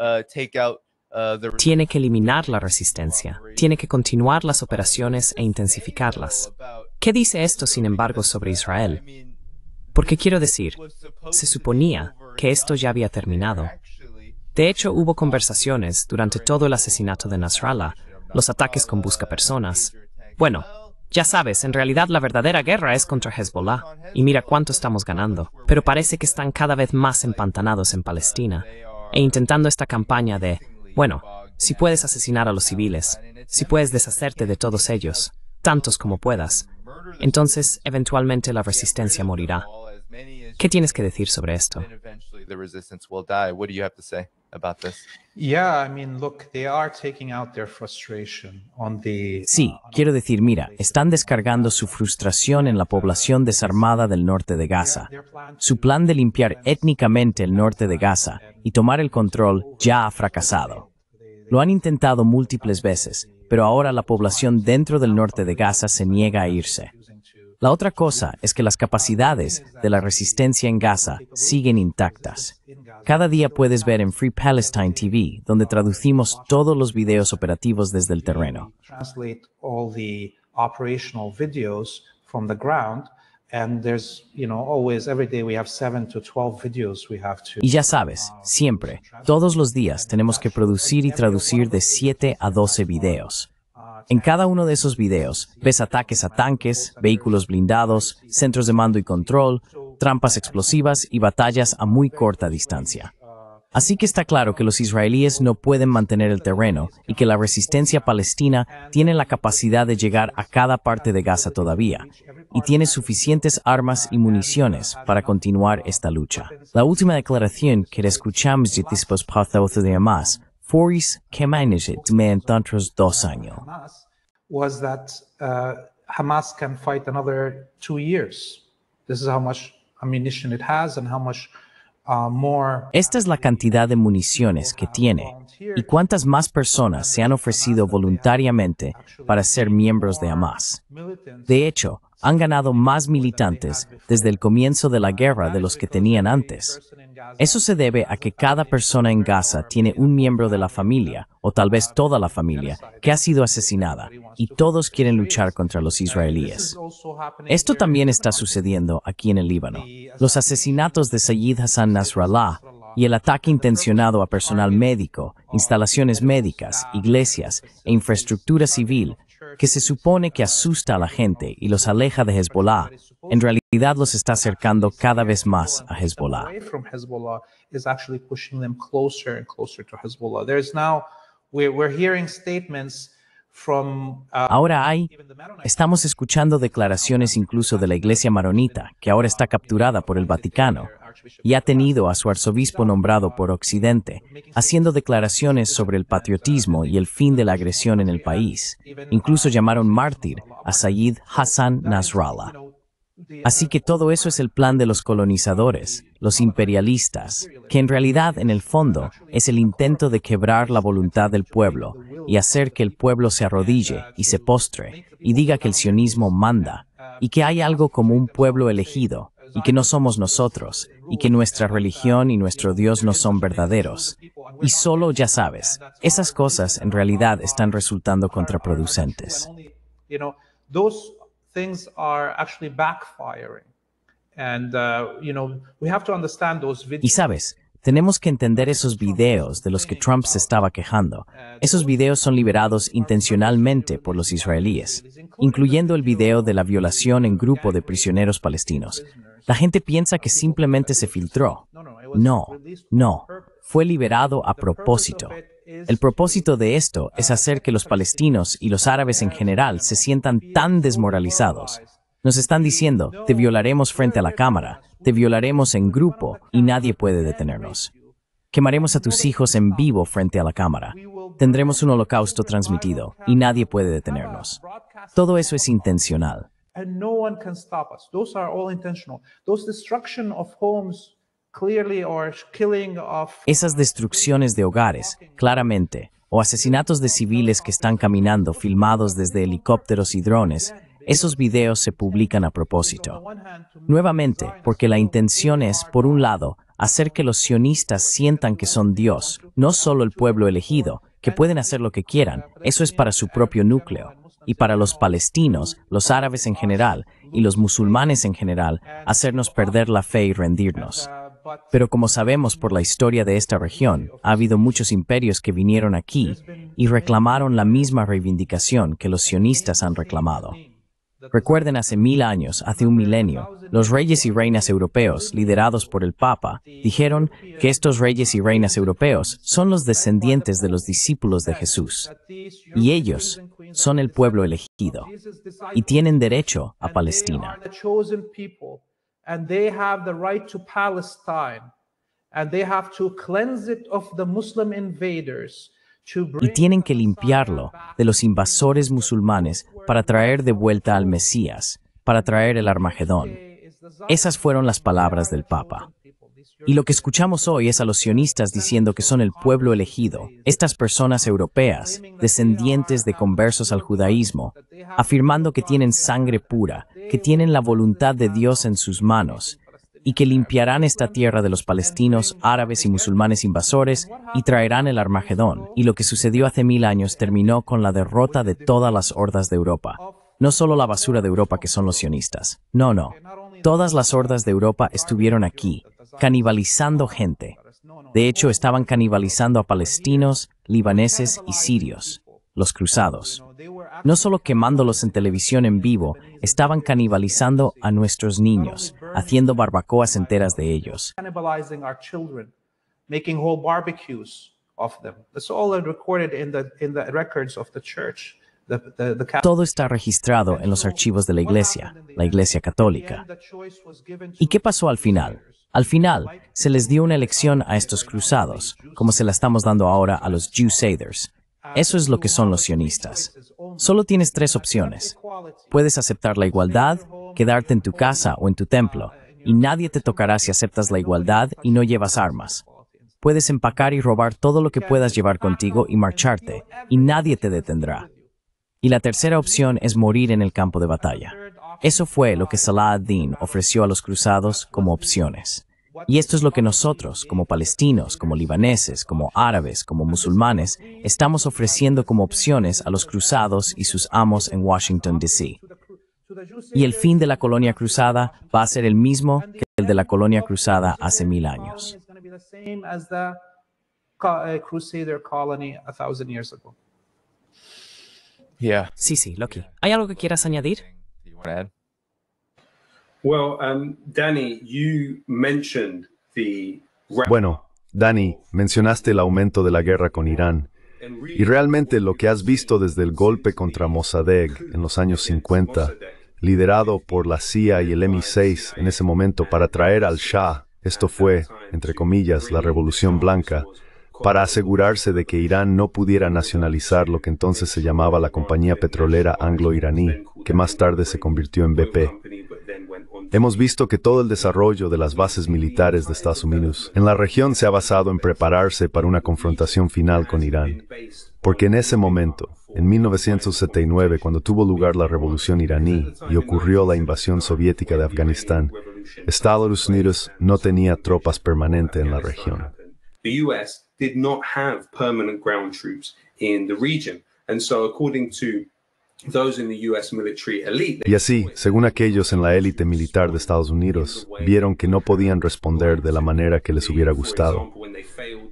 Uh, uh, tiene que eliminar la resistencia, tiene que continuar las operaciones e intensificarlas. ¿Qué dice esto, sin embargo, sobre Israel? Porque quiero decir, se suponía que esto ya había terminado. De hecho, hubo conversaciones durante todo el asesinato de Nasrallah, los ataques con busca personas. Bueno, ya sabes, en realidad la verdadera guerra es contra Hezbollah, y mira cuánto estamos ganando, pero parece que están cada vez más empantanados en Palestina, e intentando esta campaña de, bueno, si puedes asesinar a los civiles, si puedes deshacerte de todos ellos, tantos como puedas, entonces eventualmente la resistencia morirá. ¿Qué tienes que decir sobre esto? Sí, quiero decir, mira, están descargando su frustración en la población desarmada del norte de Gaza. Su plan de limpiar étnicamente el norte de Gaza y tomar el control ya ha fracasado. Lo han intentado múltiples veces, pero ahora la población dentro del norte de Gaza se niega a irse. La otra cosa es que las capacidades de la resistencia en Gaza siguen intactas. Cada día puedes ver en Free Palestine TV, donde traducimos todos los videos operativos desde el terreno. Y ya sabes, siempre, todos los días tenemos que producir y traducir de 7 a 12 videos. En cada uno de esos videos ves ataques a tanques, vehículos blindados, centros de mando y control, trampas explosivas y batallas a muy corta distancia. Así que está claro que los israelíes no pueden mantener el terreno y que la resistencia palestina tiene la capacidad de llegar a cada parte de Gaza todavía y tiene suficientes armas y municiones para continuar esta lucha. La última declaración que escuchamos de de Forrest que me Tantras dos años. Was that uh, Hamas can fight another two years. This is how much ammunition it has and how much uh, Esta es la cantidad de municiones que tiene y cuántas más personas se han ofrecido voluntariamente para ser miembros de Hamas. De hecho, han ganado más militantes desde el comienzo de la guerra de los que tenían antes. Eso se debe a que cada persona en Gaza tiene un miembro de la familia, o tal vez toda la familia, que ha sido asesinada, y todos quieren luchar contra los israelíes. Esto también está sucediendo aquí en el Líbano. Los asesinatos de Sayyid Hassan Nasrallah y el ataque intencionado a personal médico, instalaciones médicas, iglesias e infraestructura civil que se supone que asusta a la gente y los aleja de Hezbollah, en realidad los está acercando cada vez más a Hezbollah. Ahora hay, estamos escuchando declaraciones incluso de la iglesia maronita, que ahora está capturada por el Vaticano, y ha tenido a su arzobispo nombrado por Occidente, haciendo declaraciones sobre el patriotismo y el fin de la agresión en el país. Incluso llamaron mártir a Sayyid Hassan Nasrallah. Así que todo eso es el plan de los colonizadores, los imperialistas, que en realidad en el fondo es el intento de quebrar la voluntad del pueblo y hacer que el pueblo se arrodille y se postre y diga que el sionismo manda y que hay algo como un pueblo elegido y que no somos nosotros y que nuestra religión y nuestro Dios no son verdaderos. Y solo ya sabes, esas cosas en realidad están resultando contraproducentes. Y sabes, tenemos que entender esos videos de los que Trump se estaba quejando. Esos videos son liberados intencionalmente por los israelíes, incluyendo el video de la violación en grupo de prisioneros palestinos. La gente piensa que simplemente se filtró. No, no, fue liberado a propósito. El propósito de esto es hacer que los palestinos y los árabes en general se sientan tan desmoralizados. Nos están diciendo, te violaremos frente a la cámara, te violaremos en grupo y nadie puede detenernos. Quemaremos a tus hijos en vivo frente a la cámara. Tendremos un holocausto transmitido y nadie puede detenernos. Todo eso es intencional no one can stop us. Those are Esas destrucciones de hogares, claramente, o asesinatos de civiles que están caminando filmados desde helicópteros y drones, esos videos se publican a propósito. Nuevamente, porque la intención es, por un lado, hacer que los sionistas sientan que son Dios, no solo el pueblo elegido, que pueden hacer lo que quieran. Eso es para su propio núcleo. Y para los palestinos, los árabes en general y los musulmanes en general, hacernos perder la fe y rendirnos. Pero como sabemos por la historia de esta región, ha habido muchos imperios que vinieron aquí y reclamaron la misma reivindicación que los sionistas han reclamado. Recuerden hace mil años, hace un milenio, los reyes y reinas europeos, liderados por el Papa, dijeron que estos reyes y reinas europeos son los descendientes de los discípulos de Jesús, y ellos son el pueblo elegido, y tienen derecho a Palestina y tienen que limpiarlo de los invasores musulmanes para traer de vuelta al Mesías, para traer el Armagedón. Esas fueron las palabras del Papa. Y lo que escuchamos hoy es a los sionistas diciendo que son el pueblo elegido, estas personas europeas, descendientes de conversos al judaísmo, afirmando que tienen sangre pura, que tienen la voluntad de Dios en sus manos, y que limpiarán esta tierra de los palestinos, árabes y musulmanes invasores, y traerán el Armagedón. Y lo que sucedió hace mil años terminó con la derrota de todas las hordas de Europa. No solo la basura de Europa que son los sionistas. No, no. Todas las hordas de Europa estuvieron aquí, canibalizando gente. De hecho, estaban canibalizando a palestinos, libaneses y sirios, los cruzados. No solo quemándolos en televisión en vivo, estaban canibalizando a nuestros niños, haciendo barbacoas enteras de ellos. Todo está registrado en los archivos de la Iglesia, la Iglesia Católica. ¿Y qué pasó al final? Al final, se les dio una elección a estos cruzados, como se la estamos dando ahora a los Jewsaders. Eso es lo que son los sionistas solo tienes tres opciones. Puedes aceptar la igualdad, quedarte en tu casa o en tu templo, y nadie te tocará si aceptas la igualdad y no llevas armas. Puedes empacar y robar todo lo que puedas llevar contigo y marcharte, y nadie te detendrá. Y la tercera opción es morir en el campo de batalla. Eso fue lo que Salah ad-Din ofreció a los cruzados como opciones. Y esto es lo que nosotros, como palestinos, como libaneses, como árabes, como musulmanes, estamos ofreciendo como opciones a los cruzados y sus amos en Washington, D.C. Y el fin de la colonia cruzada va a ser el mismo que el de la colonia cruzada hace mil años. Sí, sí, Loki. ¿Hay algo que quieras añadir? Um, bueno, Danny, Bueno, Dani, mencionaste el aumento de la guerra con Irán. Y realmente lo que has visto desde el golpe contra Mossadegh en los años 50, liderado por la CIA y el MI6 en ese momento para traer al Shah, esto fue, entre comillas, la Revolución Blanca, para asegurarse de que Irán no pudiera nacionalizar lo que entonces se llamaba la compañía petrolera anglo-iraní, que más tarde se convirtió en BP. Hemos visto que todo el desarrollo de las bases militares de Estados Unidos en la región se ha basado en prepararse para una confrontación final con Irán. Porque en ese momento, en 1979, cuando tuvo lugar la revolución iraní y ocurrió la invasión soviética de Afganistán, Estados Unidos no tenía tropas permanentes en la región. did not have permanent ground troops in the region. And so, according to y así, según aquellos en la élite militar de Estados Unidos, vieron que no podían responder de la manera que les hubiera gustado.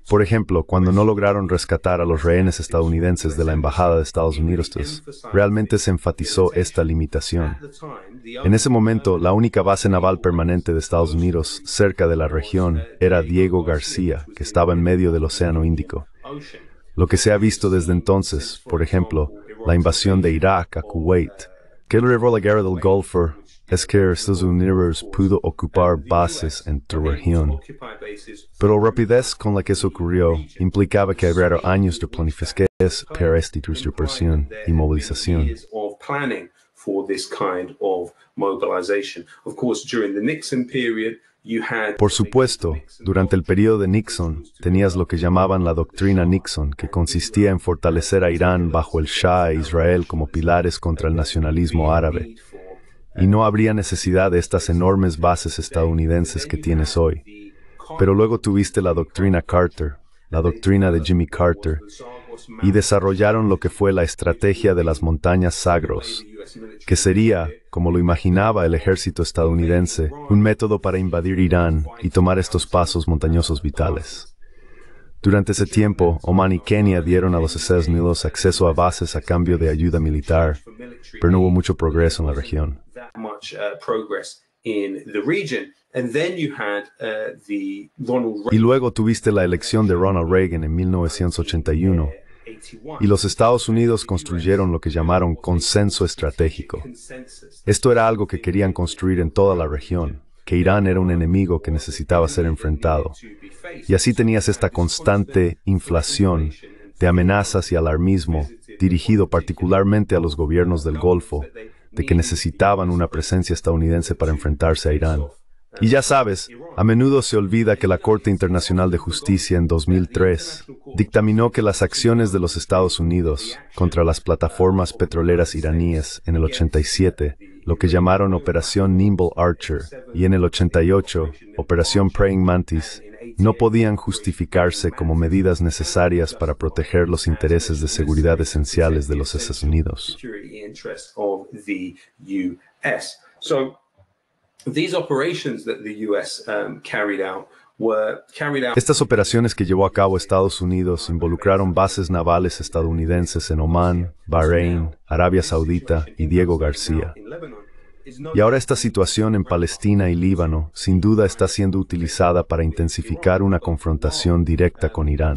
Por ejemplo, cuando no lograron rescatar a los rehenes estadounidenses de la Embajada de Estados Unidos, pues, realmente se enfatizó esta limitación. En ese momento, la única base naval permanente de Estados Unidos cerca de la región era Diego García, que estaba en medio del Océano Índico. Lo que se ha visto desde entonces, por ejemplo, la invasión de Irak a Kuwait, que a la guerra del Golfo, es que Estados Unidos pudo ocupar bases en tu región. Pero la rapidez con la que eso ocurrió implicaba que habría años de planificación para esta distribución y movilización. Of course, during the Nixon por supuesto, durante el periodo de Nixon, tenías lo que llamaban la doctrina Nixon, que consistía en fortalecer a Irán bajo el Shah e Israel como pilares contra el nacionalismo árabe. Y no habría necesidad de estas enormes bases estadounidenses que tienes hoy. Pero luego tuviste la doctrina Carter, la doctrina de Jimmy Carter, y desarrollaron lo que fue la estrategia de las montañas sagros, que sería, como lo imaginaba el ejército estadounidense, un método para invadir Irán y tomar estos pasos montañosos vitales. Durante ese tiempo, Oman y Kenia dieron a los Estados Unidos acceso a bases a cambio de ayuda militar, pero no hubo mucho progreso en la región. Y luego tuviste la elección de Ronald Reagan en 1981, y los Estados Unidos construyeron lo que llamaron consenso estratégico. Esto era algo que querían construir en toda la región, que Irán era un enemigo que necesitaba ser enfrentado. Y así tenías esta constante inflación de amenazas y alarmismo dirigido particularmente a los gobiernos del Golfo, de que necesitaban una presencia estadounidense para enfrentarse a Irán. Y ya sabes, a menudo se olvida que la Corte Internacional de Justicia en 2003 dictaminó que las acciones de los Estados Unidos contra las plataformas petroleras iraníes en el 87, lo que llamaron Operación Nimble Archer, y en el 88, Operación Praying Mantis, no podían justificarse como medidas necesarias para proteger los intereses de seguridad esenciales de los Estados Unidos. Estas operaciones que llevó a cabo Estados Unidos involucraron bases navales estadounidenses en Omán, Bahrein, Arabia Saudita y Diego García. Y ahora esta situación en Palestina y Líbano sin duda está siendo utilizada para intensificar una confrontación directa con Irán.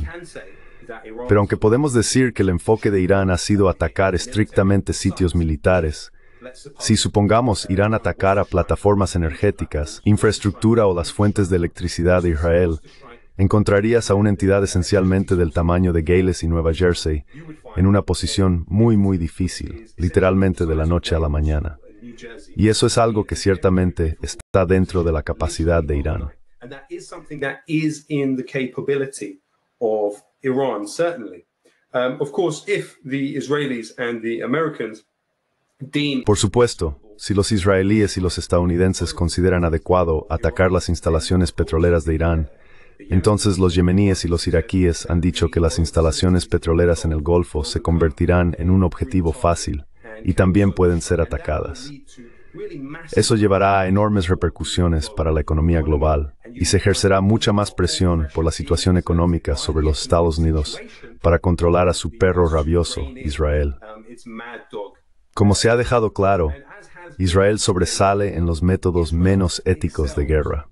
Pero aunque podemos decir que el enfoque de Irán ha sido atacar estrictamente sitios militares, si supongamos Irán atacara plataformas energéticas, infraestructura o las fuentes de electricidad de Israel, encontrarías a una entidad esencialmente del tamaño de Gales y Nueva Jersey en una posición muy muy difícil, literalmente de la noche a la mañana. Y eso es algo que ciertamente está dentro de la capacidad de Irán. Of course, if the Israelis and the Americans por supuesto, si los israelíes y los estadounidenses consideran adecuado atacar las instalaciones petroleras de Irán, entonces los yemeníes y los iraquíes han dicho que las instalaciones petroleras en el Golfo se convertirán en un objetivo fácil y también pueden ser atacadas. Eso llevará a enormes repercusiones para la economía global y se ejercerá mucha más presión por la situación económica sobre los Estados Unidos para controlar a su perro rabioso, Israel. Como se ha dejado claro, Israel sobresale en los métodos menos éticos de guerra.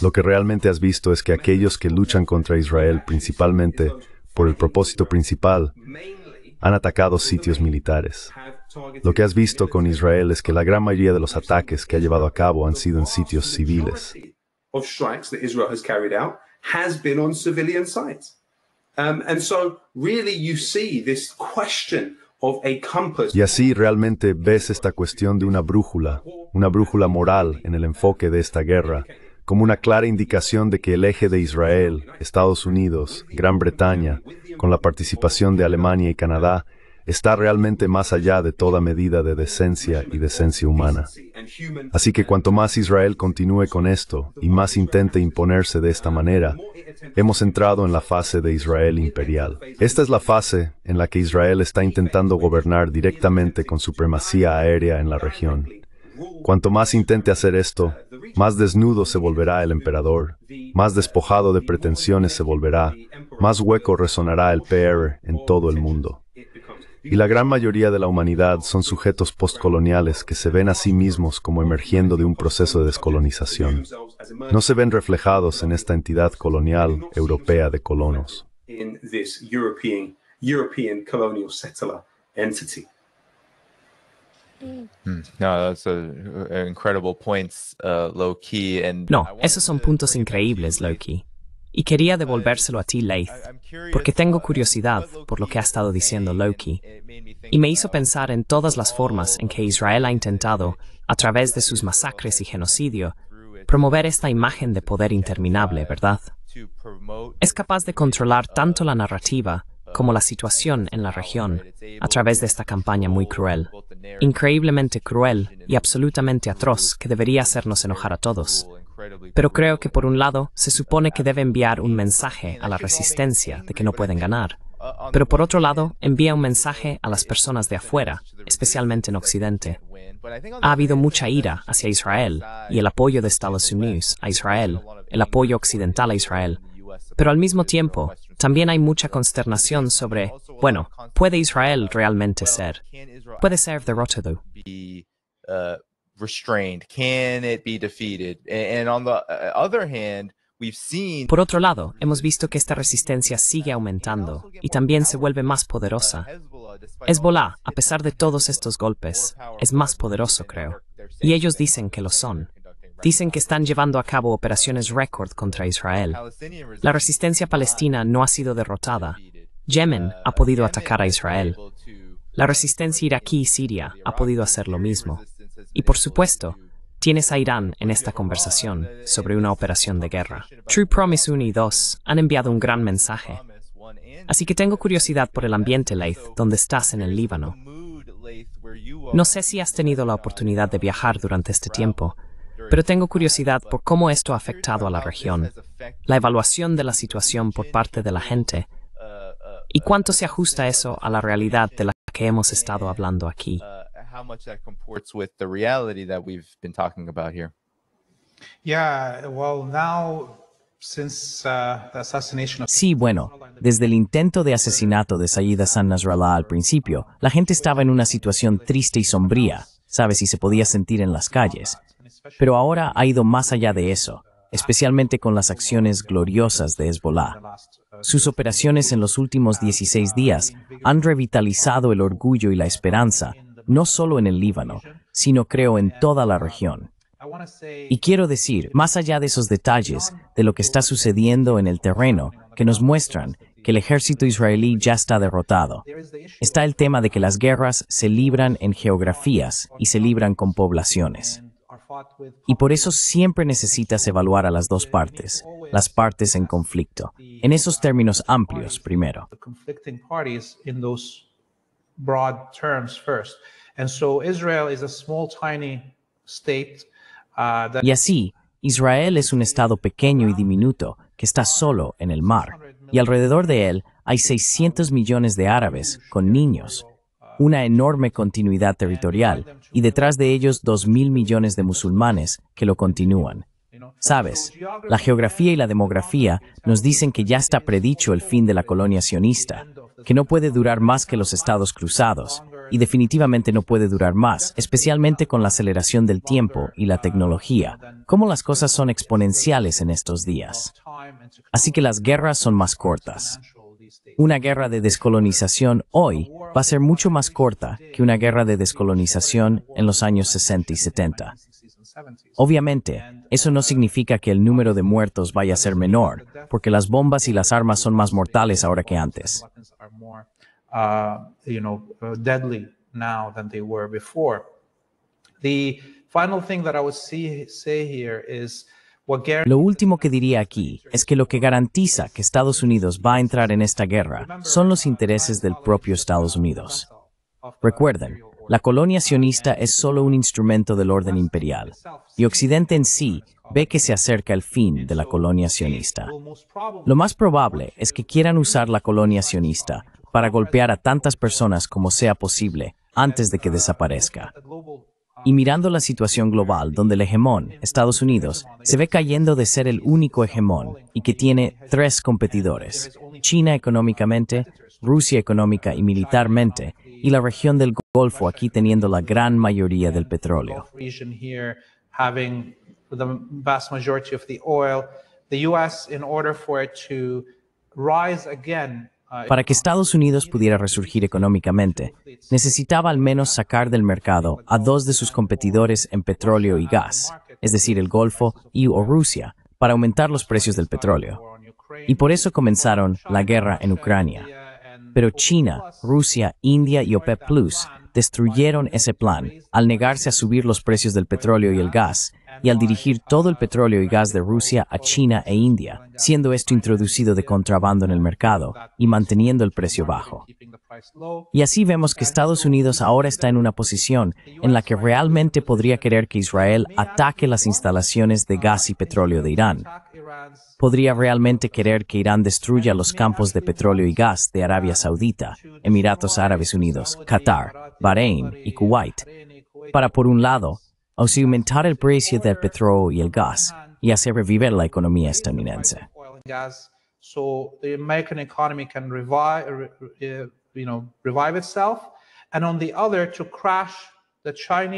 Lo que realmente has visto es que aquellos que luchan contra Israel principalmente por el propósito principal han atacado sitios militares. Lo que has visto con Israel es que la gran mayoría de los ataques que ha llevado a cabo han sido en sitios civiles. Um, and so, really, you see y así realmente ves esta cuestión de una brújula, una brújula moral en el enfoque de esta guerra, como una clara indicación de que el eje de Israel, Estados Unidos, Gran Bretaña, con la participación de Alemania y Canadá, está realmente más allá de toda medida de decencia y decencia humana. Así que cuanto más Israel continúe con esto y más intente imponerse de esta manera, Hemos entrado en la fase de Israel imperial. Esta es la fase en la que Israel está intentando gobernar directamente con supremacía aérea en la región. Cuanto más intente hacer esto, más desnudo se volverá el emperador, más despojado de pretensiones se volverá, más hueco resonará el PR en todo el mundo y la gran mayoría de la humanidad son sujetos postcoloniales que se ven a sí mismos como emergiendo de un proceso de descolonización. No se ven reflejados en esta entidad colonial europea de colonos. Mm. No, uh, uh, esos son puntos increíbles, Loki. Y quería eh, devolvérselo a ti, Leith, porque tengo curiosidad por lo que ha estado diciendo Loki, y me hizo pensar en todas las formas en que Israel ha intentado, a través de sus masacres y genocidio, promover esta imagen de poder interminable, ¿verdad? Es capaz de controlar tanto la narrativa como la situación en la región a través de esta campaña muy cruel, increíblemente cruel y absolutamente atroz que debería hacernos enojar a todos. Pero creo que por un lado se supone que debe enviar un mensaje a la resistencia de que no pueden ganar. Pero por otro lado, envía un mensaje a las personas de afuera, especialmente en Occidente. Ha habido mucha ira hacia Israel y el apoyo de Estados Unidos a Israel, el apoyo occidental a Israel. Pero al mismo tiempo, también hay mucha consternación sobre, bueno, ¿puede Israel realmente ser? ¿Puede ser Rotterdam? por otro lado, hemos visto que esta resistencia sigue aumentando y también se vuelve más poderosa. Hezbollah, a pesar de todos estos golpes, es más poderoso, creo. Y ellos dicen que lo son. Dicen que están llevando a cabo operaciones récord contra Israel. La resistencia palestina no ha sido derrotada. Yemen ha podido atacar a Israel. La resistencia iraquí y siria ha podido hacer lo mismo. Y por supuesto, tienes a Irán en esta conversación sobre una operación de guerra. True Promise 1 y 2 han enviado un gran mensaje. Así que tengo curiosidad por el ambiente, Leith, donde estás en el Líbano. No sé si has tenido la oportunidad de viajar durante este tiempo, pero tengo curiosidad por cómo esto ha afectado a la región, la evaluación de la situación por parte de la gente y cuánto se ajusta eso a la realidad de la que hemos estado hablando aquí. Sí, bueno, desde el intento de asesinato de Sayyid Hassan Nasrallah al principio, la gente estaba en una situación triste y sombría, sabes, y se podía sentir en las calles. Pero ahora ha ido más allá de eso, especialmente con las acciones gloriosas de Hezbollah. Sus operaciones en los últimos 16 días han revitalizado el orgullo y la esperanza no solo en el Líbano, sino creo en toda la región. Y quiero decir, más allá de esos detalles de lo que está sucediendo en el terreno, que nos muestran que el ejército israelí ya está derrotado. Está el tema de que las guerras se libran en geografías y se libran con poblaciones. Y por eso siempre necesitas evaluar a las dos partes, las partes en conflicto, en esos términos amplios primero. Y así, Israel es un estado pequeño y diminuto que está solo en el mar, y alrededor de él hay 600 millones de árabes con niños, una enorme continuidad territorial, y detrás de ellos 2.000 millones de musulmanes que lo continúan. Sabes, la geografía y la demografía nos dicen que ya está predicho el fin de la colonia sionista, que no puede durar más que los estados cruzados, y definitivamente no puede durar más, especialmente con la aceleración del tiempo y la tecnología, como las cosas son exponenciales en estos días. Así que las guerras son más cortas. Una guerra de descolonización hoy va a ser mucho más corta que una guerra de descolonización en los años 60 y 70, Obviamente, eso no uh, significa que el número de muertos vaya a ser menor, porque las bombas y las armas son más mortales ahora que antes. Lo último que diría aquí es que lo que garantiza que Estados Unidos va a entrar en esta guerra son los intereses del propio Estados Unidos. Recuerden, la colonia sionista es solo un instrumento del orden imperial, y Occidente en sí ve que se acerca el fin de la colonia sionista. Lo más probable es que quieran usar la colonia sionista para golpear a tantas personas como sea posible antes de que desaparezca. Y mirando la situación global donde el hegemón, Estados Unidos, se ve cayendo de ser el único hegemón y que tiene tres competidores, China económicamente, Rusia económica y militarmente, y la región del Golfo, aquí teniendo la gran mayoría del petróleo. Uh, para que Estados Unidos pudiera resurgir económicamente, necesitaba al menos sacar del mercado a dos de sus competidores en petróleo y gas, es decir, el Golfo y Rusia, para aumentar los precios del petróleo. Y por eso comenzaron la guerra en Ucrania. Pero China, Rusia, India y OPEP Plus destruyeron ese plan al negarse a subir los precios del petróleo y el gas y al dirigir todo el petróleo y gas de Rusia a China e India, siendo esto introducido de contrabando en el mercado y manteniendo el precio bajo. Y así vemos que Estados Unidos ahora está en una posición en la que realmente podría querer que Israel ataque las instalaciones de gas y petróleo de Irán podría realmente querer que Irán destruya los campos de petróleo y gas de Arabia Saudita, Emiratos Árabes Unidos, Qatar, Bahrein y Kuwait, para, por un lado, aumentar el precio del petróleo y el gas y hacer revivir la economía estadounidense.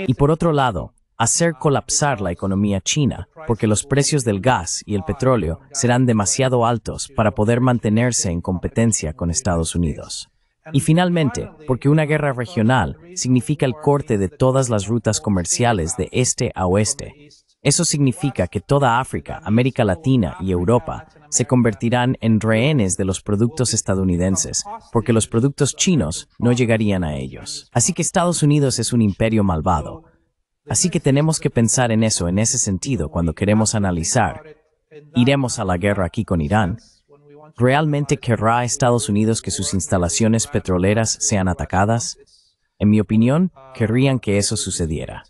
Y por otro lado, hacer colapsar la economía china, porque los precios del gas y el petróleo serán demasiado altos para poder mantenerse en competencia con Estados Unidos. Y finalmente, porque una guerra regional significa el corte de todas las rutas comerciales de este a oeste. Eso significa que toda África, América Latina y Europa se convertirán en rehenes de los productos estadounidenses, porque los productos chinos no llegarían a ellos. Así que Estados Unidos es un imperio malvado, Así que tenemos que pensar en eso en ese sentido cuando queremos analizar. Iremos a la guerra aquí con Irán. ¿Realmente querrá Estados Unidos que sus instalaciones petroleras sean atacadas? En mi opinión, querrían que eso sucediera.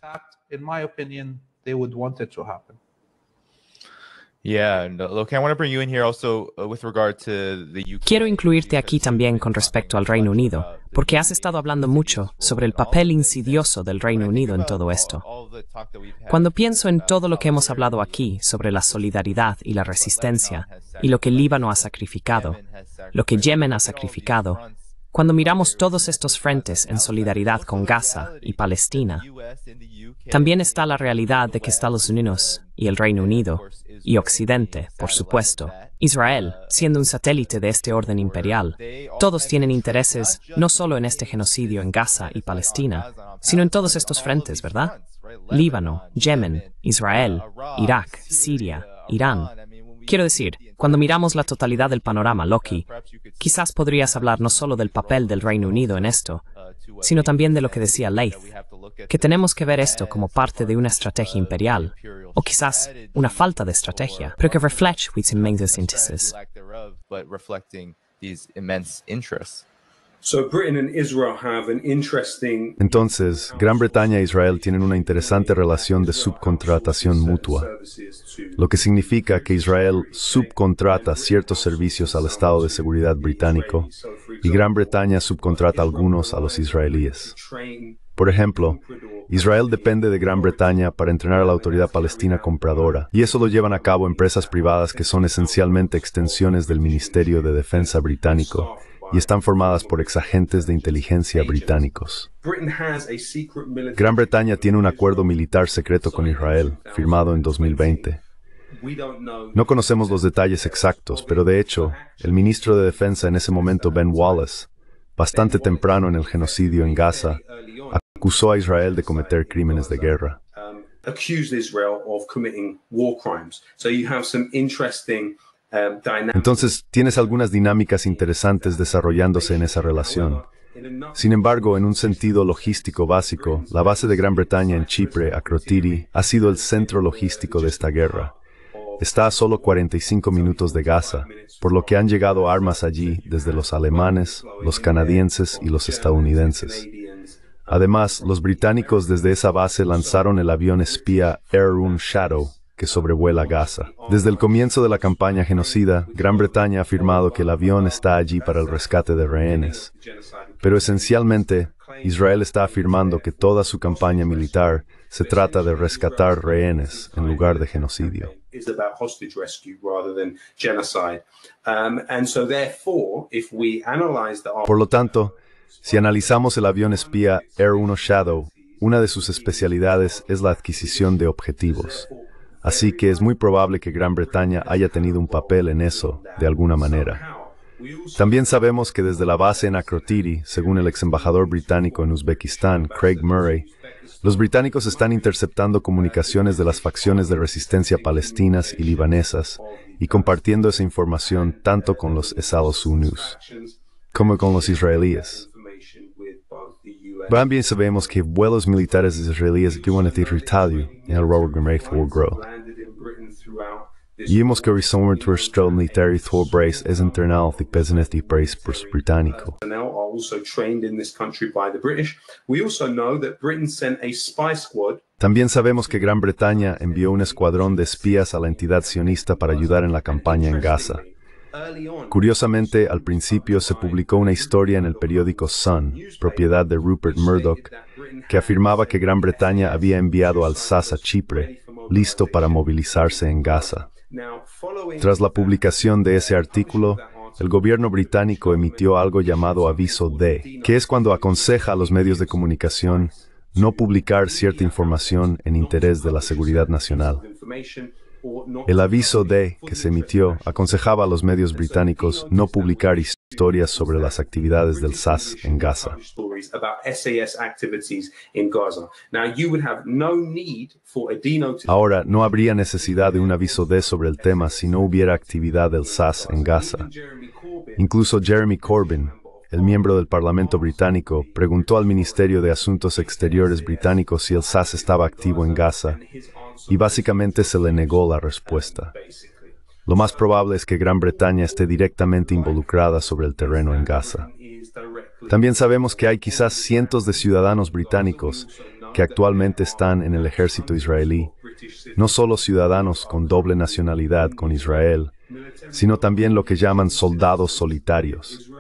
Quiero incluirte aquí también con respecto al Reino Unido, porque has estado hablando mucho sobre el papel insidioso del Reino Unido en todo esto. Cuando pienso en todo lo que hemos hablado aquí sobre la solidaridad y la resistencia, y lo que Líbano ha sacrificado, lo que Yemen ha sacrificado, cuando miramos todos estos frentes en solidaridad con Gaza y Palestina, también está la realidad de que Estados Unidos y el Reino Unido y Occidente, por supuesto, Israel, siendo un satélite de este orden imperial, todos tienen intereses no solo en este genocidio en Gaza y Palestina, sino en todos estos frentes, ¿verdad? Líbano, Yemen, Israel, Irak, Siria, Irán. Quiero decir, cuando miramos la totalidad del panorama, Loki, quizás podrías hablar no solo del papel del Reino Unido en esto, sino también de lo que decía Leith, que tenemos que ver esto como parte de una estrategia imperial, o quizás una falta de estrategia, pero que refleja estas immense intereses. Entonces, Gran Bretaña e Israel tienen una interesante relación de subcontratación mutua, lo que significa que Israel subcontrata ciertos servicios al Estado de Seguridad británico y Gran Bretaña subcontrata algunos a los israelíes. Por ejemplo, Israel depende de Gran Bretaña para entrenar a la autoridad palestina compradora, y eso lo llevan a cabo empresas privadas que son esencialmente extensiones del Ministerio de Defensa británico y están formadas por exagentes de inteligencia británicos. Gran Bretaña tiene un acuerdo militar secreto con Israel, firmado en 2020. No conocemos los detalles exactos, pero de hecho, el ministro de Defensa en ese momento, Ben Wallace, bastante temprano en el genocidio en Gaza, acusó a Israel de cometer crímenes de guerra. Um, Israel So you have some interesting entonces, tienes algunas dinámicas interesantes desarrollándose en esa relación. Sin embargo, en un sentido logístico básico, la base de Gran Bretaña en Chipre, Akrotiri, ha sido el centro logístico de esta guerra. Está a solo 45 minutos de Gaza, por lo que han llegado armas allí desde los alemanes, los canadienses y los estadounidenses. Además, los británicos desde esa base lanzaron el avión espía Air Room Shadow que sobrevuela Gaza. Desde el comienzo de la campaña genocida, Gran Bretaña ha afirmado que el avión está allí para el rescate de rehenes. Pero esencialmente, Israel está afirmando que toda su campaña militar se trata de rescatar rehenes en lugar de genocidio. Por lo tanto, si analizamos el avión espía Air 1 Shadow, una de sus especialidades es la adquisición de objetivos. Así que es muy probable que Gran Bretaña haya tenido un papel en eso, de alguna manera. También sabemos que desde la base en Akrotiri, según el ex embajador británico en Uzbekistán, Craig Murray, los británicos están interceptando comunicaciones de las facciones de resistencia palestinas y libanesas y compartiendo esa información tanto con los Estados Unidos como con los israelíes. También sabemos que vuelos militares israelíes en el Robert Y Y que el militar Brace internal de business este Brace por También sabemos que Gran Bretaña envió un escuadrón de espías a la entidad sionista para ayudar en la campaña en Gaza. Curiosamente, al principio se publicó una historia en el periódico Sun, propiedad de Rupert Murdoch, que afirmaba que Gran Bretaña había enviado al SAS a Chipre, listo para movilizarse en Gaza. Tras la publicación de ese artículo, el gobierno británico emitió algo llamado aviso D, que es cuando aconseja a los medios de comunicación no publicar cierta información en interés de la seguridad nacional. El aviso de que se emitió aconsejaba a los medios británicos no publicar historias sobre las actividades del SAS en Gaza. Ahora, no habría necesidad de un aviso de sobre el tema si no hubiera actividad del SAS en Gaza. Incluso Jeremy Corbyn, el miembro del Parlamento británico, preguntó al Ministerio de Asuntos Exteriores británico si el SAS estaba activo en Gaza y básicamente se le negó la respuesta. Lo más probable es que Gran Bretaña esté directamente involucrada sobre el terreno en Gaza. También sabemos que hay quizás cientos de ciudadanos británicos que actualmente están en el ejército israelí, no solo ciudadanos con doble nacionalidad con Israel, sino también lo que llaman soldados solitarios.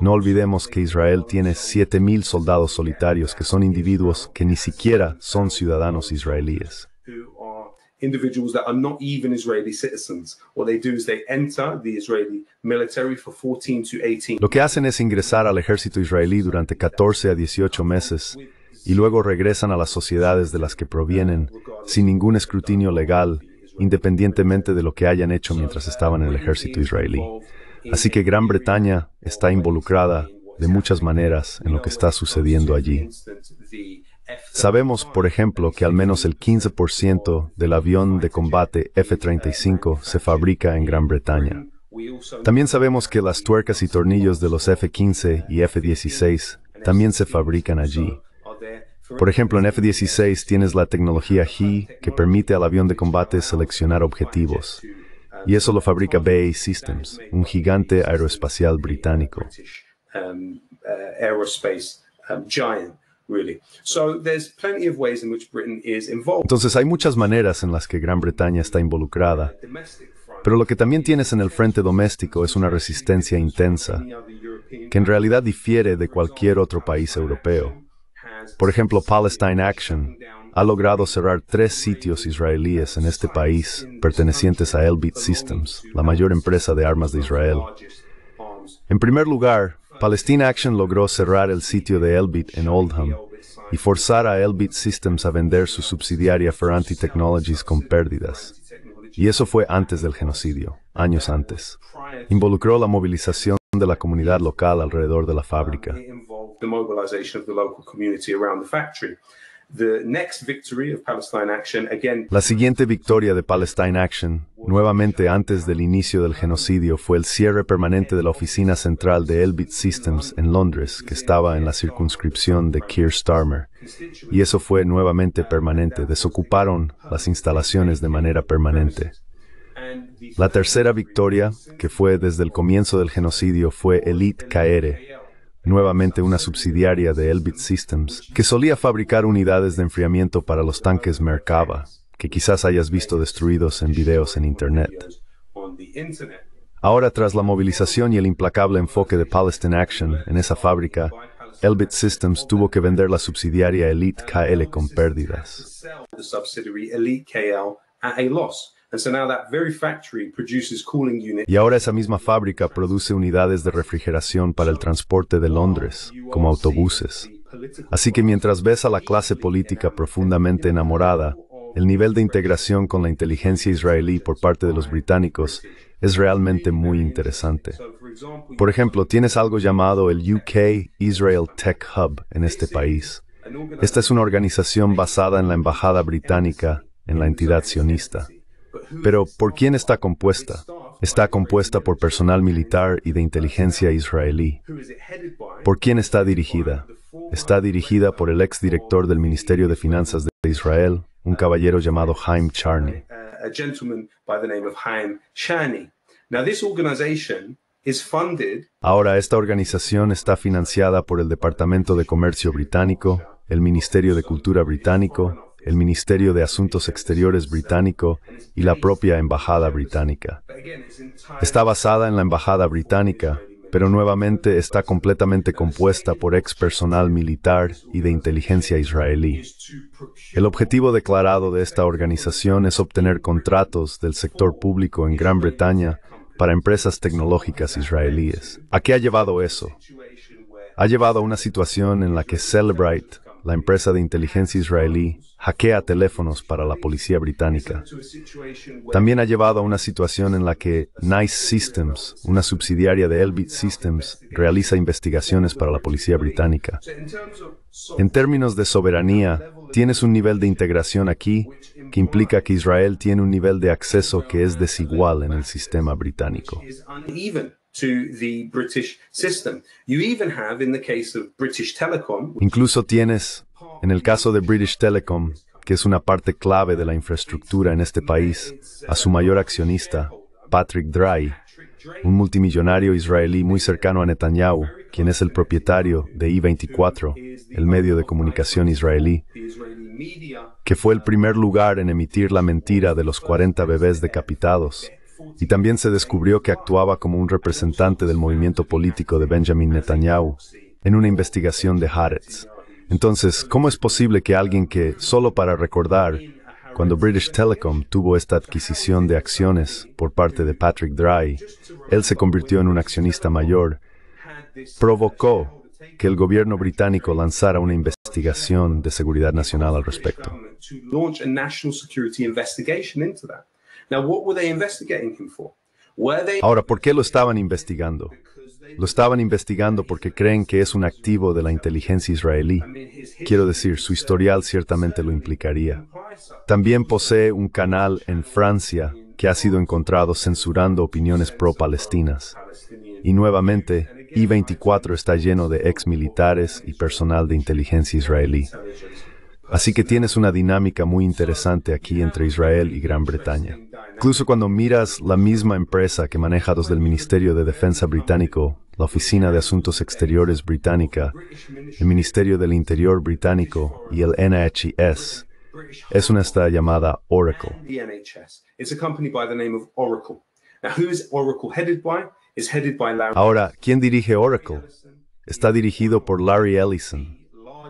No olvidemos que Israel tiene 7.000 soldados solitarios que son individuos que ni siquiera son ciudadanos israelíes. Lo que hacen es ingresar al ejército israelí durante 14 a 18 meses y luego regresan a las sociedades de las que provienen sin ningún escrutinio legal, independientemente de lo que hayan hecho mientras estaban en el ejército israelí. Así que Gran Bretaña está involucrada de muchas maneras en lo que está sucediendo allí. Sabemos, por ejemplo, que al menos el 15% del avión de combate F-35 se fabrica en Gran Bretaña. También sabemos que las tuercas y tornillos de los F-15 y F-16 también se fabrican allí. Por ejemplo, en F-16 tienes la tecnología G que permite al avión de combate seleccionar objetivos. Y eso lo fabrica BAE Systems, un gigante aeroespacial británico. Um, uh, um, entonces hay muchas maneras en las que Gran Bretaña está involucrada, pero lo que también tienes en el frente doméstico es una resistencia intensa, que en realidad difiere de cualquier otro país europeo. Por ejemplo, Palestine Action ha logrado cerrar tres sitios israelíes en este país pertenecientes a Elbit Systems, la mayor empresa de armas de Israel. En primer lugar, Palestine Action logró cerrar el sitio de Elbit en Oldham y forzar a Elbit Systems a vender su subsidiaria Ferranti Technologies con pérdidas. Y eso fue antes del genocidio, años antes. Involucró la movilización de la comunidad local alrededor de la fábrica. La siguiente victoria de Palestine Action, nuevamente antes del inicio del genocidio, fue el cierre permanente de la oficina central de Elbit Systems en Londres, que estaba en la circunscripción de Keir Starmer. Y eso fue nuevamente permanente. Desocuparon las instalaciones de manera permanente. La tercera victoria, que fue desde el comienzo del genocidio, fue Elite Caere, nuevamente una subsidiaria de Elbit Systems, que solía fabricar unidades de enfriamiento para los tanques Merkava, que quizás hayas visto destruidos en videos en Internet. Ahora, tras la movilización y el implacable enfoque de Palestine Action en esa fábrica, Elbit Systems tuvo que vender la subsidiaria Elite KL con pérdidas. Y ahora esa misma fábrica produce unidades de refrigeración para el transporte de Londres, como autobuses. Así que mientras ves a la clase política profundamente enamorada, el nivel de integración con la inteligencia israelí por parte de los británicos es realmente muy interesante. Por ejemplo, tienes algo llamado el UK Israel Tech Hub en este país. Esta es una organización basada en la Embajada Británica en la entidad sionista. Pero ¿por quién está compuesta? Está compuesta por personal militar y de inteligencia israelí. ¿Por quién está dirigida? Está dirigida por el exdirector del Ministerio de Finanzas de Israel, un caballero llamado Haim Charney. Ahora, esta organización está financiada por el Departamento de Comercio británico, el Ministerio de Cultura británico, el Ministerio de Asuntos Exteriores británico y la propia Embajada británica. Está basada en la Embajada británica, pero nuevamente está completamente compuesta por ex personal militar y de inteligencia israelí. El objetivo declarado de esta organización es obtener contratos del sector público en Gran Bretaña para empresas tecnológicas israelíes. ¿A qué ha llevado eso? Ha llevado a una situación en la que Celebrite la empresa de inteligencia israelí, hackea teléfonos para la policía británica. También ha llevado a una situación en la que Nice Systems, una subsidiaria de Elbit Systems, realiza investigaciones para la policía británica. En términos de soberanía, tienes un nivel de integración aquí que implica que Israel tiene un nivel de acceso que es desigual en el sistema británico. Incluso tienes, en el caso de British Telecom, que es una parte clave de la infraestructura en este país, a su mayor accionista, Patrick Dry, un multimillonario israelí muy cercano a Netanyahu, quien es el propietario de I-24, el medio de comunicación israelí, que fue el primer lugar en emitir la mentira de los 40 bebés decapitados y también se descubrió que actuaba como un representante del movimiento político de Benjamin Netanyahu en una investigación de Haaretz. Entonces, ¿cómo es posible que alguien que, solo para recordar, cuando British Telecom tuvo esta adquisición de acciones por parte de Patrick Dry, él se convirtió en un accionista mayor, provocó que el gobierno británico lanzara una investigación de seguridad nacional al respecto. Ahora, ¿por qué lo estaban investigando? Lo estaban investigando porque creen que es un activo de la inteligencia israelí. Quiero decir, su historial ciertamente lo implicaría. También posee un canal en Francia que ha sido encontrado censurando opiniones pro-palestinas. Y nuevamente, I-24 está lleno de ex militares y personal de inteligencia israelí. Así que tienes una dinámica muy interesante aquí entre Israel y Gran Bretaña. Incluso cuando miras la misma empresa que maneja desde del Ministerio de Defensa británico, la Oficina de Asuntos Exteriores británica, el Ministerio del Interior británico y el NHS, es una esta llamada Oracle. Ahora, ¿quién dirige Oracle? Está dirigido por Larry Ellison.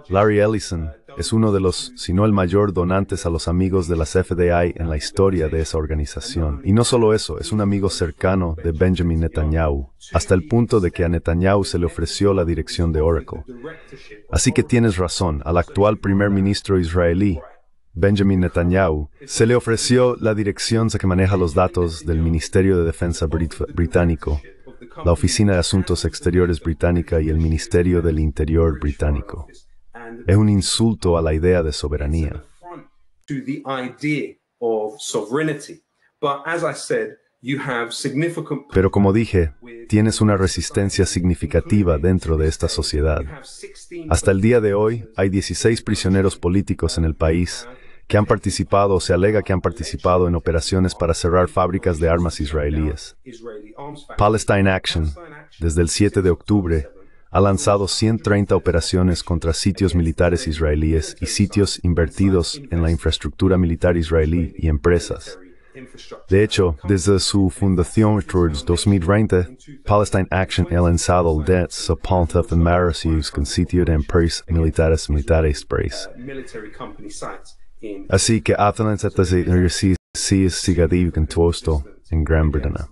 Larry Ellison es uno de los, si no el mayor, donantes a los amigos de las FDI en la historia de esa organización. Y no solo eso, es un amigo cercano de Benjamin Netanyahu, hasta el punto de que a Netanyahu se le ofreció la dirección de Oracle. Así que tienes razón, al actual primer ministro israelí, Benjamin Netanyahu, se le ofreció la dirección que maneja los datos del Ministerio de Defensa británico, la Oficina de Asuntos Exteriores británica y el Ministerio del Interior británico. Es un insulto a la idea de soberanía. Pero como dije, tienes una resistencia significativa dentro de esta sociedad. Hasta el día de hoy hay 16 prisioneros políticos en el país que han participado o se alega que han participado en operaciones para cerrar fábricas de armas israelíes. Palestine Action, desde el 7 de octubre, ha lanzado 130 operaciones contra sitios militares israelíes y sitios invertidos en la infraestructura militar israelí y empresas. De hecho, desde su fundación towards 2020, Palestine Action ha lanzado debts a Ponta Marasius con sitios de empresas militares militares París. Así que Athens lanzado seis sí es sigadiv con en Gran Bretaña.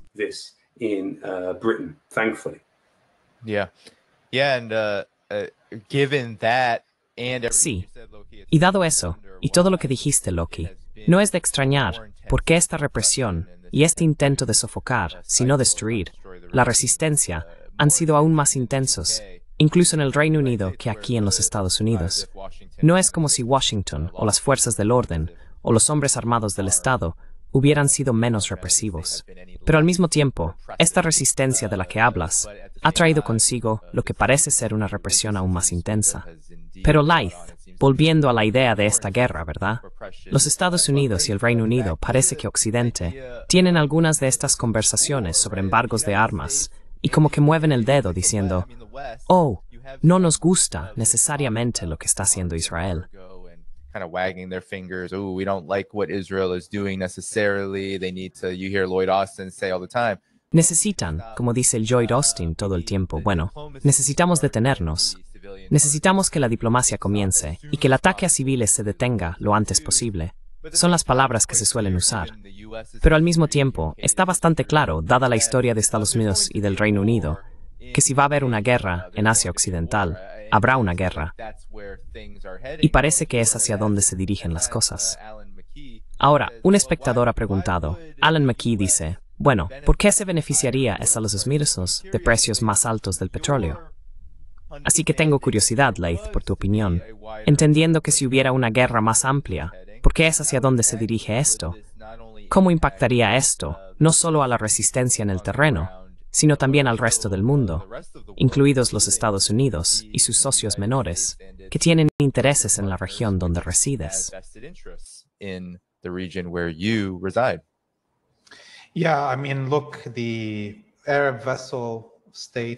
Sí. Y dado eso, y todo lo que dijiste, Loki, no es de extrañar porque esta represión y este intento de sofocar, si no destruir, la resistencia uh, han sido aún más intensos, incluso en el Reino Unido que aquí en los Estados Unidos. No es como si Washington o las fuerzas del orden o los hombres armados del Estado hubieran sido menos represivos. Pero al mismo tiempo, esta resistencia de la que hablas ha traído consigo lo que parece ser una represión aún más intensa. Pero Leith, volviendo a la idea de esta guerra, ¿verdad? Los Estados Unidos y el Reino Unido, parece que Occidente, tienen algunas de estas conversaciones sobre embargos de armas y como que mueven el dedo diciendo, oh, no nos gusta necesariamente lo que está haciendo Israel. Necesitan, como dice Lloyd Austin todo el tiempo, bueno, necesitamos detenernos. Necesitamos que la diplomacia comience y que el ataque a civiles se detenga lo antes posible. Son las palabras que se suelen usar. Pero al mismo tiempo, está bastante claro, dada la historia de Estados Unidos y del Reino Unido, que si va a haber una guerra en Asia Occidental, habrá una guerra. Y parece que es hacia donde se dirigen las cosas. Ahora, un espectador ha preguntado, Alan McKee dice, bueno, ¿por qué se beneficiaría los esmirsos de precios más altos del petróleo? Así que tengo curiosidad, Leith, por tu opinión, entendiendo que si hubiera una guerra más amplia, ¿por qué es hacia dónde se dirige esto? ¿Cómo impactaría esto, no solo a la resistencia en el terreno, sino también al resto del mundo, incluidos los Estados Unidos y sus socios menores, que tienen intereses en la región donde resides.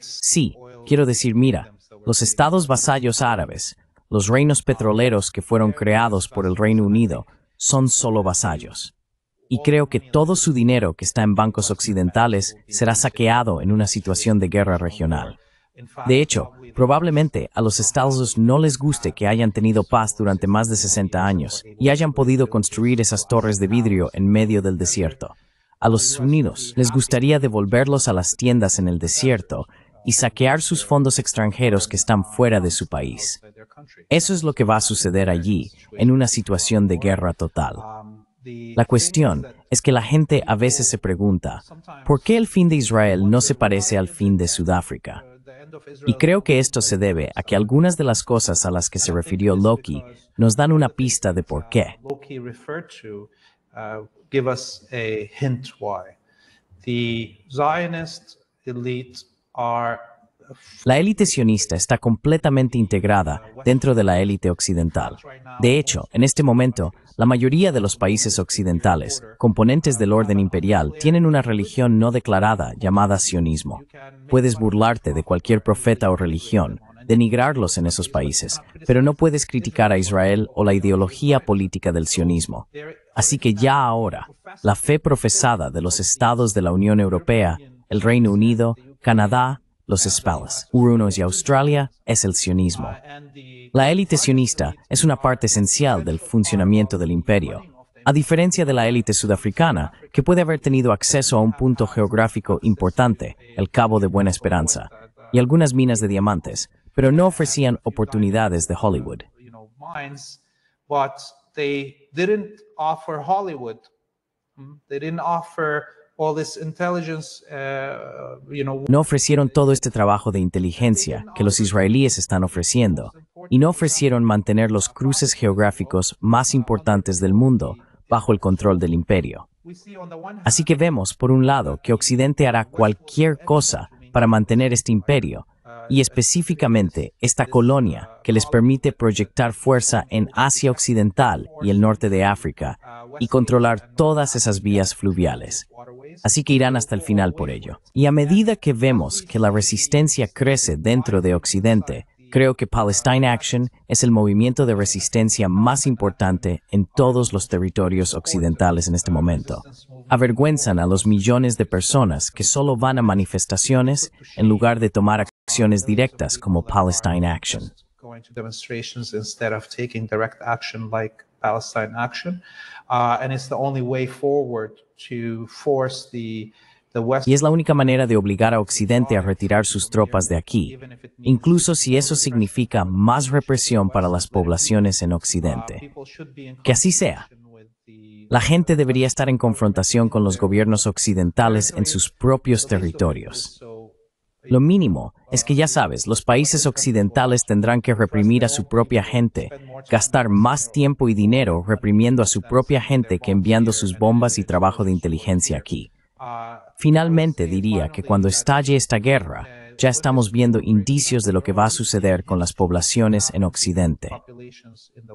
Sí, quiero decir, mira, los estados vasallos árabes, los reinos petroleros que fueron creados por el Reino Unido, son solo vasallos y creo que todo su dinero que está en bancos occidentales será saqueado en una situación de guerra regional. De hecho, probablemente a los Estados no les guste que hayan tenido paz durante más de 60 años y hayan podido construir esas torres de vidrio en medio del desierto. A los unidos les gustaría devolverlos a las tiendas en el desierto y saquear sus fondos extranjeros que están fuera de su país. Eso es lo que va a suceder allí, en una situación de guerra total. La cuestión es que la gente a veces se pregunta, ¿por qué el fin de Israel no se parece al fin de Sudáfrica? Uh, y creo que esto se debe a que algunas de las cosas a las que se refirió Loki nos dan una pista de por qué. La élite sionista está completamente integrada dentro de la élite occidental. De hecho, en este momento, la mayoría de los países occidentales, componentes del orden imperial, tienen una religión no declarada llamada sionismo. Puedes burlarte de cualquier profeta o religión, denigrarlos en esos países, pero no puedes criticar a Israel o la ideología política del sionismo. Así que ya ahora, la fe profesada de los estados de la Unión Europea, el Reino Unido, Canadá, los Spalas, Urunos y Australia es el sionismo. La élite sionista es una parte esencial del funcionamiento del imperio, a diferencia de la élite sudafricana, que puede haber tenido acceso a un punto geográfico importante, el Cabo de Buena Esperanza, y algunas minas de diamantes, pero no ofrecían oportunidades de Hollywood. Hollywood. Hmm? Uh, no ofrecieron todo este trabajo de inteligencia que los israelíes están ofreciendo y no ofrecieron mantener los cruces geográficos más importantes del mundo bajo el control del imperio. Así que vemos, por un lado, que Occidente hará cualquier cosa para mantener este imperio y específicamente esta colonia que les permite proyectar fuerza en Asia Occidental y el norte de África y controlar todas esas vías fluviales. Así que irán hasta el final por ello. Y a medida que vemos que la resistencia crece dentro de Occidente, Creo que Palestine Action es el movimiento de resistencia más importante en todos los territorios occidentales en este momento. Avergüenzan a los millones de personas que solo van a manifestaciones en lugar de tomar acciones directas como Palestine Action. Y es la única manera de obligar a Occidente a retirar sus tropas de aquí, incluso si eso significa más represión para las poblaciones en Occidente. Que así sea. La gente debería estar en confrontación con los gobiernos occidentales en sus propios territorios. Lo uh, mínimo es que ya sabes, los países occidentales tendrán que reprimir a su propia gente, gastar más tiempo y dinero reprimiendo a su propia gente que enviando sus bombas y trabajo de inteligencia aquí. Uh, Finalmente diría que cuando estalle esta guerra, ya estamos viendo indicios de lo que va a suceder con las poblaciones en Occidente.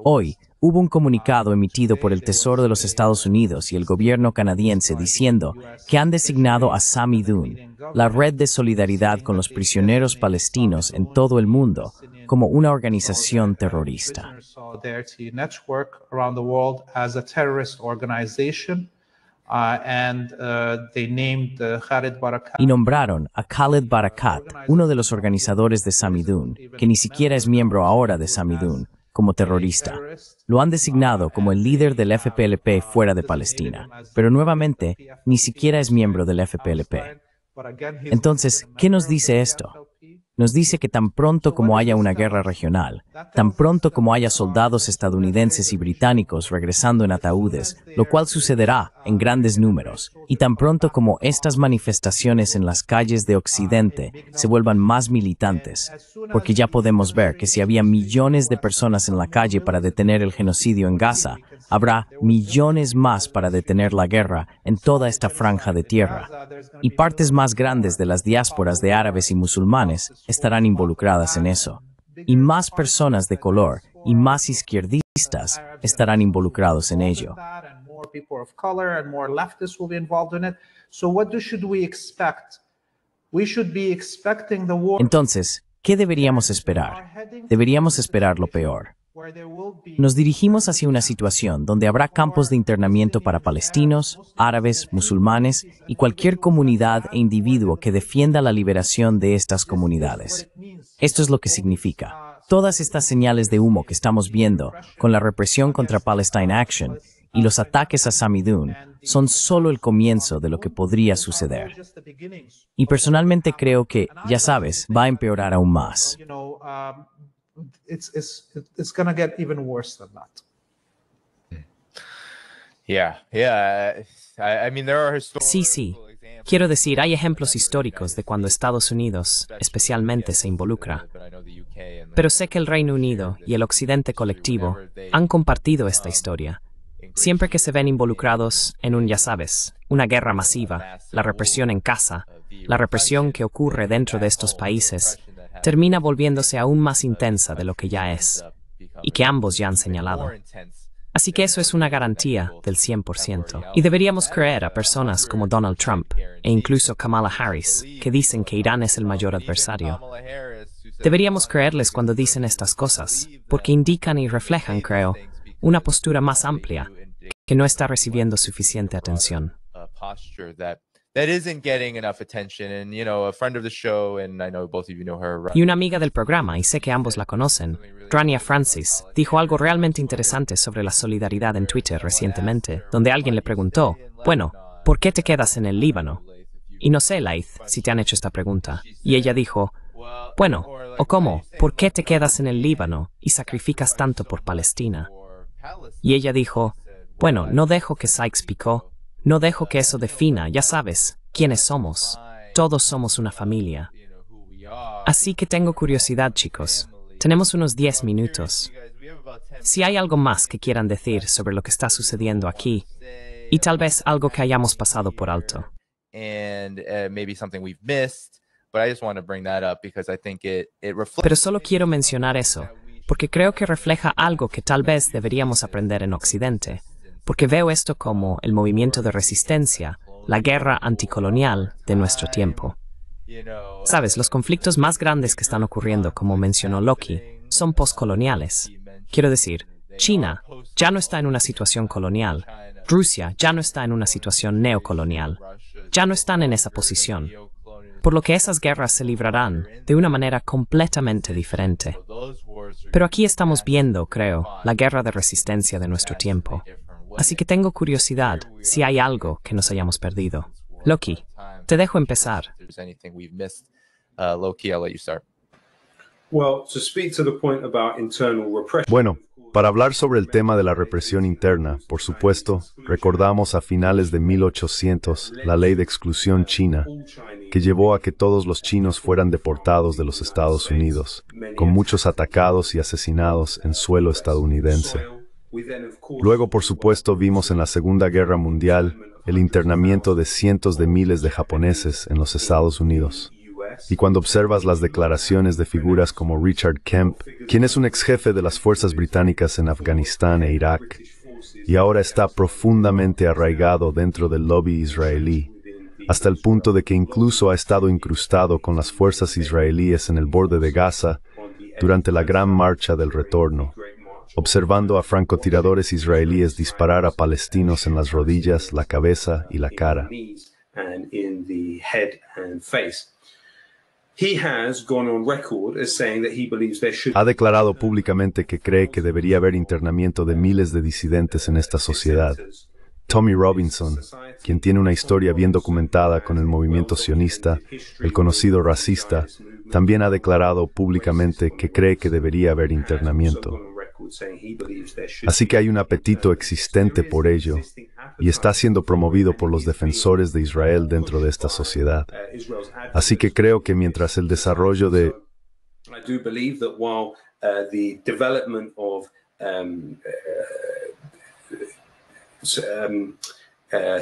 Hoy hubo un comunicado emitido por el Tesoro de los Estados Unidos y el gobierno canadiense diciendo que han designado a Sami Dun, la red de solidaridad con los prisioneros palestinos en todo el mundo, como una organización terrorista. Uh, uh, uh, y nombraron a Khaled Barakat, uno de los organizadores de Samidun, que ni siquiera es miembro ahora de Samidun, como terrorista. Lo han designado como el líder del FPLP fuera de Palestina, pero nuevamente ni siquiera es miembro del FPLP. Entonces, ¿qué nos dice esto? nos dice que tan pronto como haya una guerra regional, tan pronto como haya soldados estadounidenses y británicos regresando en ataúdes, lo cual eh. sucederá en grandes números, y tan pronto como estas manifestaciones en las calles de Occidente ah, se vuelvan más militantes, eh, porque ya podemos ver que si había millones de personas en la calle para detener el genocidio en Gaza, habrá millones más para detener la guerra en toda esta franja de tierra. Y partes más grandes de las diásporas de árabes y musulmanes estarán involucradas en eso. Y más personas de color y más izquierdistas estarán involucrados en ello. Entonces, ¿qué deberíamos esperar? Deberíamos esperar lo peor. Nos dirigimos hacia una situación donde habrá campos de internamiento para palestinos, árabes, musulmanes y cualquier comunidad e individuo que defienda la liberación de estas comunidades. Esto es lo que significa. Todas estas señales de humo que estamos viendo, con la represión contra Palestine Action y los ataques a Samidun, son solo el comienzo de lo que podría suceder. Y personalmente creo que, ya sabes, va a empeorar aún más. Um, it's sí, sí. Quiero decir, hay ejemplos históricos de cuando Estados Unidos especialmente se involucra. Pero sé que el Reino Unido y el Occidente colectivo han compartido esta um, historia. Siempre que se ven involucrados en un, ya sabes, una guerra masiva, la represión en casa, la represión que ocurre dentro de estos países termina volviéndose aún más intensa de lo que ya es, y que ambos ya han señalado. Así que eso es una garantía del 100%. Y deberíamos creer a personas como Donald Trump e incluso Kamala Harris, que dicen que Irán es el mayor adversario. Deberíamos creerles cuando dicen estas cosas, porque indican y reflejan, creo, una postura más amplia que no está recibiendo suficiente atención. Y una amiga del programa, y sé que ambos la conocen, Drania Francis, dijo algo realmente interesante sobre la solidaridad en Twitter recientemente, donde alguien le preguntó, bueno, ¿por qué te quedas en el Líbano? Y no sé, Laith, si te han hecho esta pregunta. Y ella dijo, bueno, o cómo, ¿por qué te quedas en el Líbano y sacrificas tanto por Palestina? Y ella dijo, bueno, no dejo que Sykes picó. No dejo que eso defina, ya sabes, quiénes somos. Todos somos una familia. Así que tengo curiosidad, chicos. Tenemos unos 10 minutos. Si hay algo más que quieran decir sobre lo que está sucediendo aquí, y tal vez algo que hayamos pasado por alto. Pero solo quiero mencionar eso, porque creo que refleja algo que tal vez deberíamos aprender en Occidente porque veo esto como el movimiento de resistencia, la guerra anticolonial de nuestro tiempo. Sabes, los conflictos más grandes que están ocurriendo, como mencionó Loki, son postcoloniales. Quiero decir, China ya no está en una situación colonial, Rusia ya no está en una situación neocolonial, ya no están en esa posición, por lo que esas guerras se librarán de una manera completamente diferente. Pero aquí estamos viendo, creo, la guerra de resistencia de nuestro tiempo. Así que tengo curiosidad si hay algo que nos hayamos perdido. Loki, te dejo empezar. Bueno, para hablar sobre el tema de la represión interna, por supuesto, recordamos a finales de 1800 la ley de exclusión china, que llevó a que todos los chinos fueran deportados de los Estados Unidos, con muchos atacados y asesinados en suelo estadounidense. Luego, por supuesto, vimos en la Segunda Guerra Mundial el internamiento de cientos de miles de japoneses en los Estados Unidos. Y cuando observas las declaraciones de figuras como Richard Kemp, quien es un ex jefe de las fuerzas británicas en Afganistán e Irak, y ahora está profundamente arraigado dentro del lobby israelí, hasta el punto de que incluso ha estado incrustado con las fuerzas israelíes en el borde de Gaza durante la gran marcha del retorno, observando a francotiradores israelíes disparar a palestinos en las rodillas, la cabeza y la cara. Ha declarado públicamente que cree que debería haber internamiento de miles de disidentes en esta sociedad. Tommy Robinson, quien tiene una historia bien documentada con el movimiento sionista, el conocido racista, también ha declarado públicamente que cree que debería haber internamiento. Así que hay un apetito existente por ello y está siendo promovido por los defensores de Israel dentro de esta sociedad. Así que creo que mientras el desarrollo de Uh,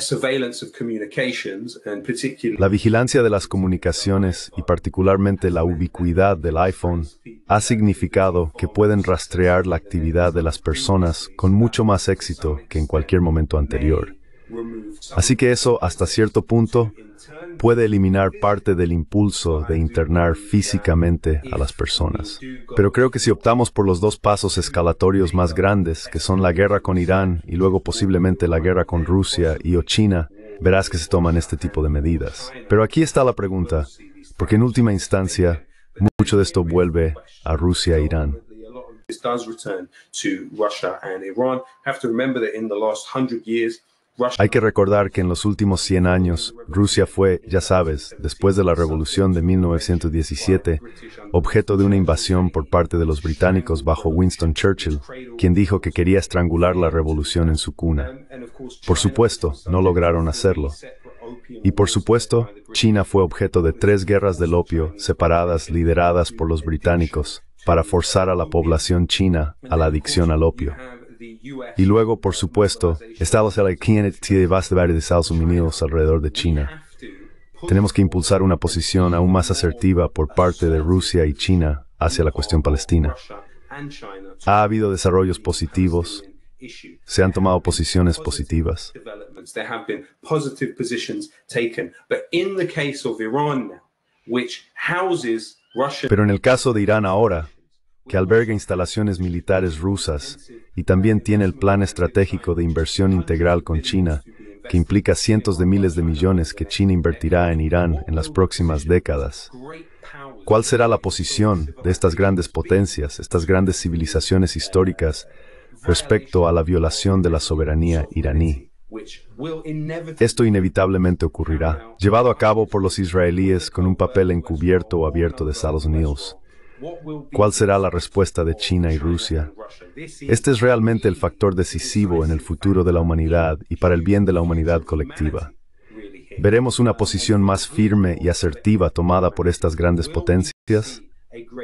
la vigilancia de las comunicaciones y particularmente la ubicuidad del iPhone ha significado que pueden rastrear la actividad de las personas con mucho más éxito que en cualquier momento anterior. Así que eso, hasta cierto punto, puede eliminar parte del impulso de internar físicamente a las personas. Pero creo que si optamos por los dos pasos escalatorios más grandes, que son la guerra con Irán y luego posiblemente la guerra con Rusia y o China, verás que se toman este tipo de medidas. Pero aquí está la pregunta, porque en última instancia, mucho de esto vuelve a Rusia e Irán. Have to remember that in the last years, hay que recordar que en los últimos 100 años, Rusia fue, ya sabes, después de la Revolución de 1917, objeto de una invasión por parte de los británicos bajo Winston Churchill, quien dijo que quería estrangular la revolución en su cuna. Por supuesto, no lograron hacerlo. Y por supuesto, China fue objeto de tres guerras del opio separadas lideradas por los británicos para forzar a la población china a la adicción al opio. Y luego, por supuesto, Estados Unidos tiene de Estados Unidos alrededor de China. Tenemos que impulsar una posición aún más asertiva por parte de Rusia y China hacia la cuestión palestina. Ha habido desarrollos positivos, se han tomado posiciones positivas. Pero en el caso de Irán ahora, que alberga instalaciones militares rusas y también tiene el plan estratégico de inversión integral con China, que implica cientos de miles de millones que China invertirá en Irán en las próximas décadas. ¿Cuál será la posición de estas grandes potencias, estas grandes civilizaciones históricas, respecto a la violación de la soberanía iraní? Esto inevitablemente ocurrirá, llevado a cabo por los israelíes con un papel encubierto o abierto de Estados Unidos. ¿Cuál será la respuesta de China y Rusia? Este es realmente el factor decisivo en el futuro de la humanidad y para el bien de la humanidad colectiva. ¿Veremos una posición más firme y asertiva tomada por estas grandes potencias?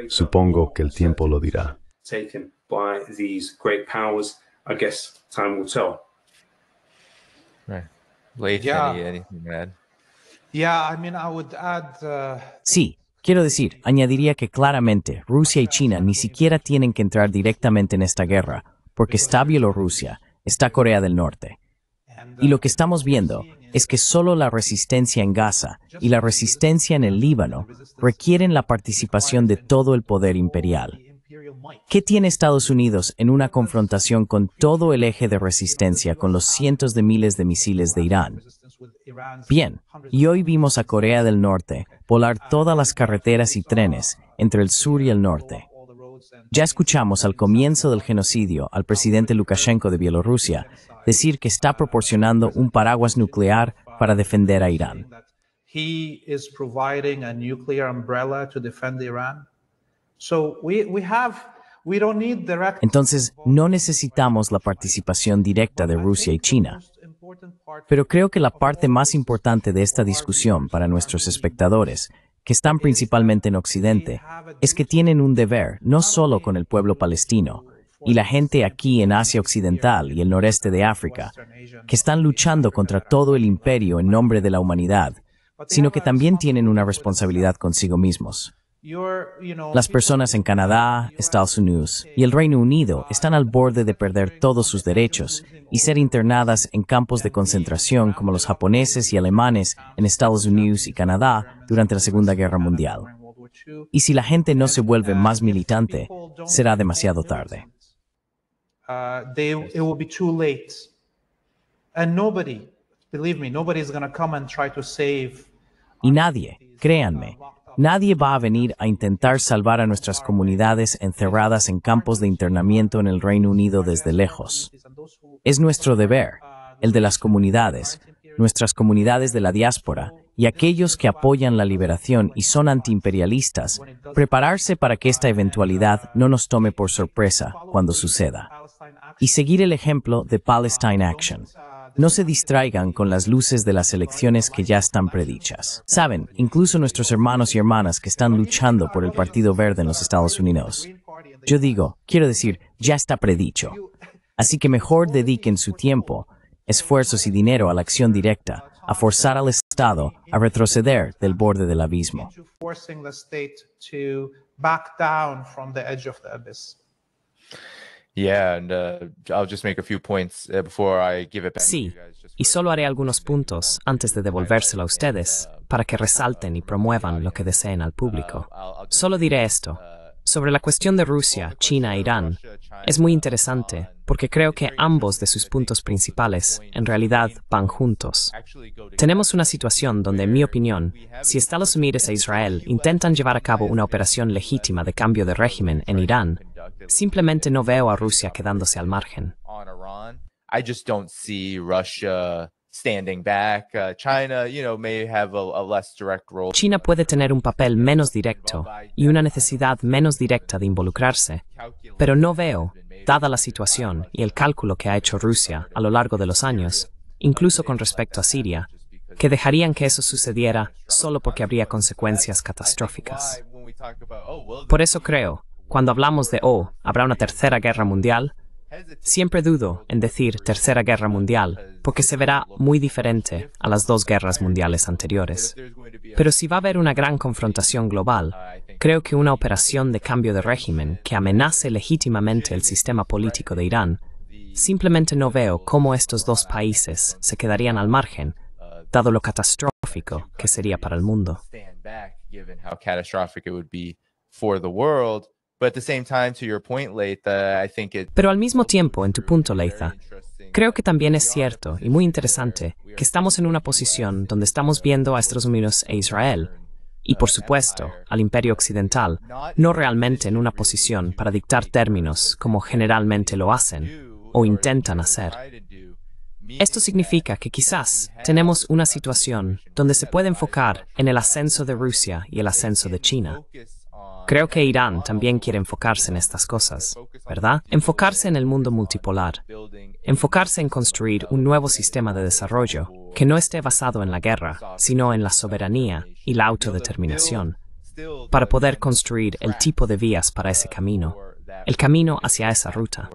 Supongo que el tiempo lo dirá. Sí, Quiero decir, añadiría que claramente Rusia y China ni siquiera tienen que entrar directamente en esta guerra, porque está Bielorrusia, está Corea del Norte. Y lo que estamos viendo es que solo la resistencia en Gaza y la resistencia en el Líbano requieren la participación de todo el poder imperial. ¿Qué tiene Estados Unidos en una confrontación con todo el eje de resistencia con los cientos de miles de misiles de Irán? Bien, y hoy vimos a Corea del Norte volar todas las carreteras y trenes entre el sur y el norte. Ya escuchamos al comienzo del genocidio al presidente Lukashenko de Bielorrusia decir que está proporcionando un paraguas nuclear para defender a Irán. Entonces, no necesitamos la participación directa de Rusia y China. Pero creo que la parte más importante de esta discusión para nuestros espectadores, que están principalmente en Occidente, es que tienen un deber no solo con el pueblo palestino, y la gente aquí en Asia Occidental y el noreste de África, que están luchando contra todo el imperio en nombre de la humanidad, sino que también tienen una responsabilidad consigo mismos. Las personas en Canadá, Estados Unidos y el Reino Unido están al borde de perder todos sus derechos y ser internadas en campos de concentración como los japoneses y alemanes en Estados Unidos y Canadá durante la Segunda Guerra Mundial. Y si la gente no se vuelve más militante, será demasiado tarde. Y nadie, créanme, Nadie va a venir a intentar salvar a nuestras comunidades encerradas en campos de internamiento en el Reino Unido desde lejos. Es nuestro deber, el de las comunidades, nuestras comunidades de la diáspora y aquellos que apoyan la liberación y son antiimperialistas, prepararse para que esta eventualidad no nos tome por sorpresa cuando suceda. Y seguir el ejemplo de Palestine Action, no se distraigan con las luces de las elecciones que ya están predichas. Saben, incluso nuestros hermanos y hermanas que están luchando por el Partido Verde en los Estados Unidos. Yo digo, quiero decir, ya está predicho. Así que mejor dediquen su tiempo, esfuerzos y dinero a la acción directa, a forzar al Estado a retroceder del borde del abismo. Sí, y solo haré algunos puntos antes de devolvérselo a ustedes uh, para que resalten y promuevan lo que deseen al uh, público. Solo diré esto. Uh, sobre la cuestión de Rusia, China e Irán, es muy interesante porque creo que ambos de sus puntos principales en realidad van juntos. Tenemos una situación donde, en mi opinión, si Estados Unidos e Israel intentan llevar a cabo una operación legítima de cambio de régimen en Irán, simplemente no veo a Rusia quedándose al margen. China, China puede tener un papel menos directo y una necesidad menos directa de involucrarse, pero no veo, dada la situación y el cálculo que ha hecho Rusia a lo largo de los años, incluso con respecto a Siria, que dejarían que eso sucediera solo porque habría consecuencias catastróficas. Oh, Por eso creo, cuando hablamos de, oh, habrá una tercera guerra mundial, Siempre dudo en decir Tercera Guerra Mundial, porque se verá muy diferente a las dos guerras mundiales anteriores. Pero si va a haber una gran confrontación global, creo que una operación de cambio de régimen que amenace legítimamente el sistema político de Irán, simplemente no veo cómo estos dos países se quedarían al margen, dado lo catastrófico que sería para el mundo. Pero al mismo tiempo, en tu punto, Leitha, creo que también es cierto y muy interesante que estamos en una posición donde estamos viendo a Estados Unidos e Israel, y por supuesto al imperio occidental, no realmente en una posición para dictar términos como generalmente lo hacen o intentan hacer. Esto significa que quizás tenemos una situación donde se puede enfocar en el ascenso de Rusia y el ascenso de China, Creo que Irán también quiere enfocarse en estas cosas, ¿verdad? Enfocarse en el mundo multipolar, enfocarse en construir un nuevo sistema de desarrollo que no esté basado en la guerra, sino en la soberanía y la autodeterminación, para poder construir el tipo de vías para ese camino, el camino hacia esa ruta.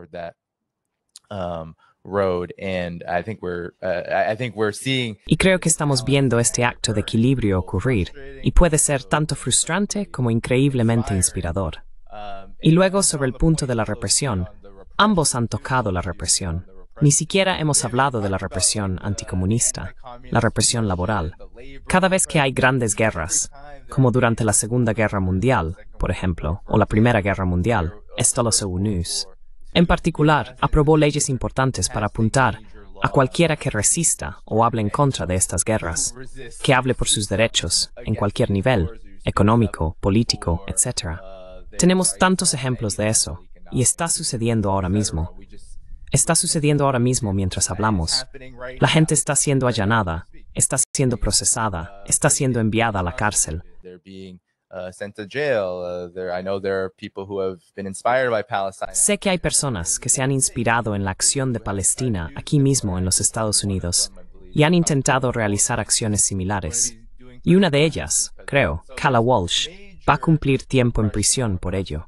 Y creo que estamos viendo este acto de equilibrio ocurrir y puede ser tanto frustrante como increíblemente inspirador. Y luego sobre el punto de la represión, ambos han tocado la represión. Ni siquiera hemos hablado de la represión anticomunista, la represión laboral. Cada vez que hay grandes guerras, como durante la Segunda Guerra Mundial, por ejemplo, o la Primera Guerra Mundial, esto según news. En particular, aprobó leyes importantes para apuntar a cualquiera que resista o hable en contra de estas guerras, que hable por sus derechos en cualquier nivel, económico, político, etc. Tenemos tantos ejemplos de eso, y está sucediendo ahora mismo. Está sucediendo ahora mismo mientras hablamos. La gente está siendo allanada, está siendo procesada, está siendo enviada a la cárcel. Sé que hay personas que se han inspirado en la acción de Palestina aquí mismo en los Estados Unidos y han intentado realizar acciones similares. Y una de ellas, creo, Kala Walsh, va a cumplir tiempo en prisión por ello.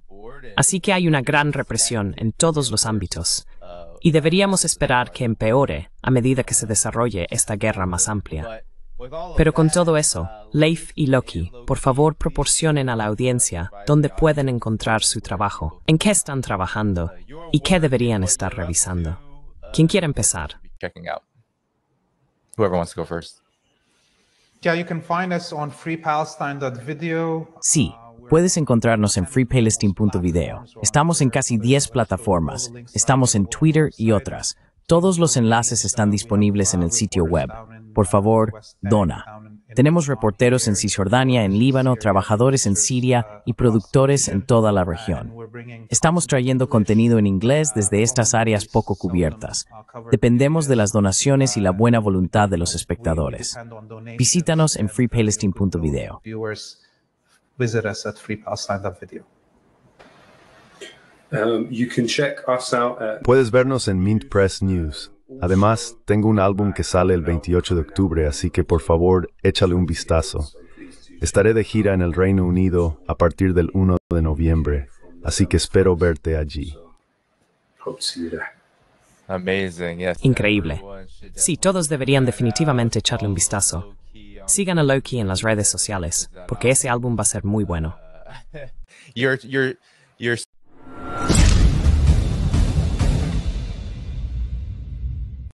Así que hay una gran represión en todos los ámbitos y deberíamos esperar que empeore a medida que se desarrolle esta guerra más amplia. Pero con todo eso, Leif y Loki, por favor proporcionen a la audiencia dónde pueden encontrar su trabajo, en qué están trabajando y qué deberían estar revisando. ¿Quién quiere empezar? Sí, Puedes encontrarnos en freepalestine.video. Estamos en casi 10 plataformas. Estamos en Twitter y otras. Todos los enlaces están disponibles en el sitio web. Por favor, dona. Tenemos reporteros en Cisjordania, en Líbano, trabajadores en Siria y productores en toda la región. Estamos trayendo contenido en inglés desde estas áreas poco cubiertas. Dependemos de las donaciones y la buena voluntad de los espectadores. Visítanos en freepalestine.video. Um, Puedes vernos en Mint Press News. Además, tengo un álbum que sale el 28 de octubre, así que por favor échale un vistazo. Estaré de gira en el Reino Unido a partir del 1 de noviembre, así que espero verte allí. Increíble. Sí, todos deberían definitivamente echarle un vistazo. Sigan a Loki en las redes sociales, porque ese álbum va a ser muy bueno.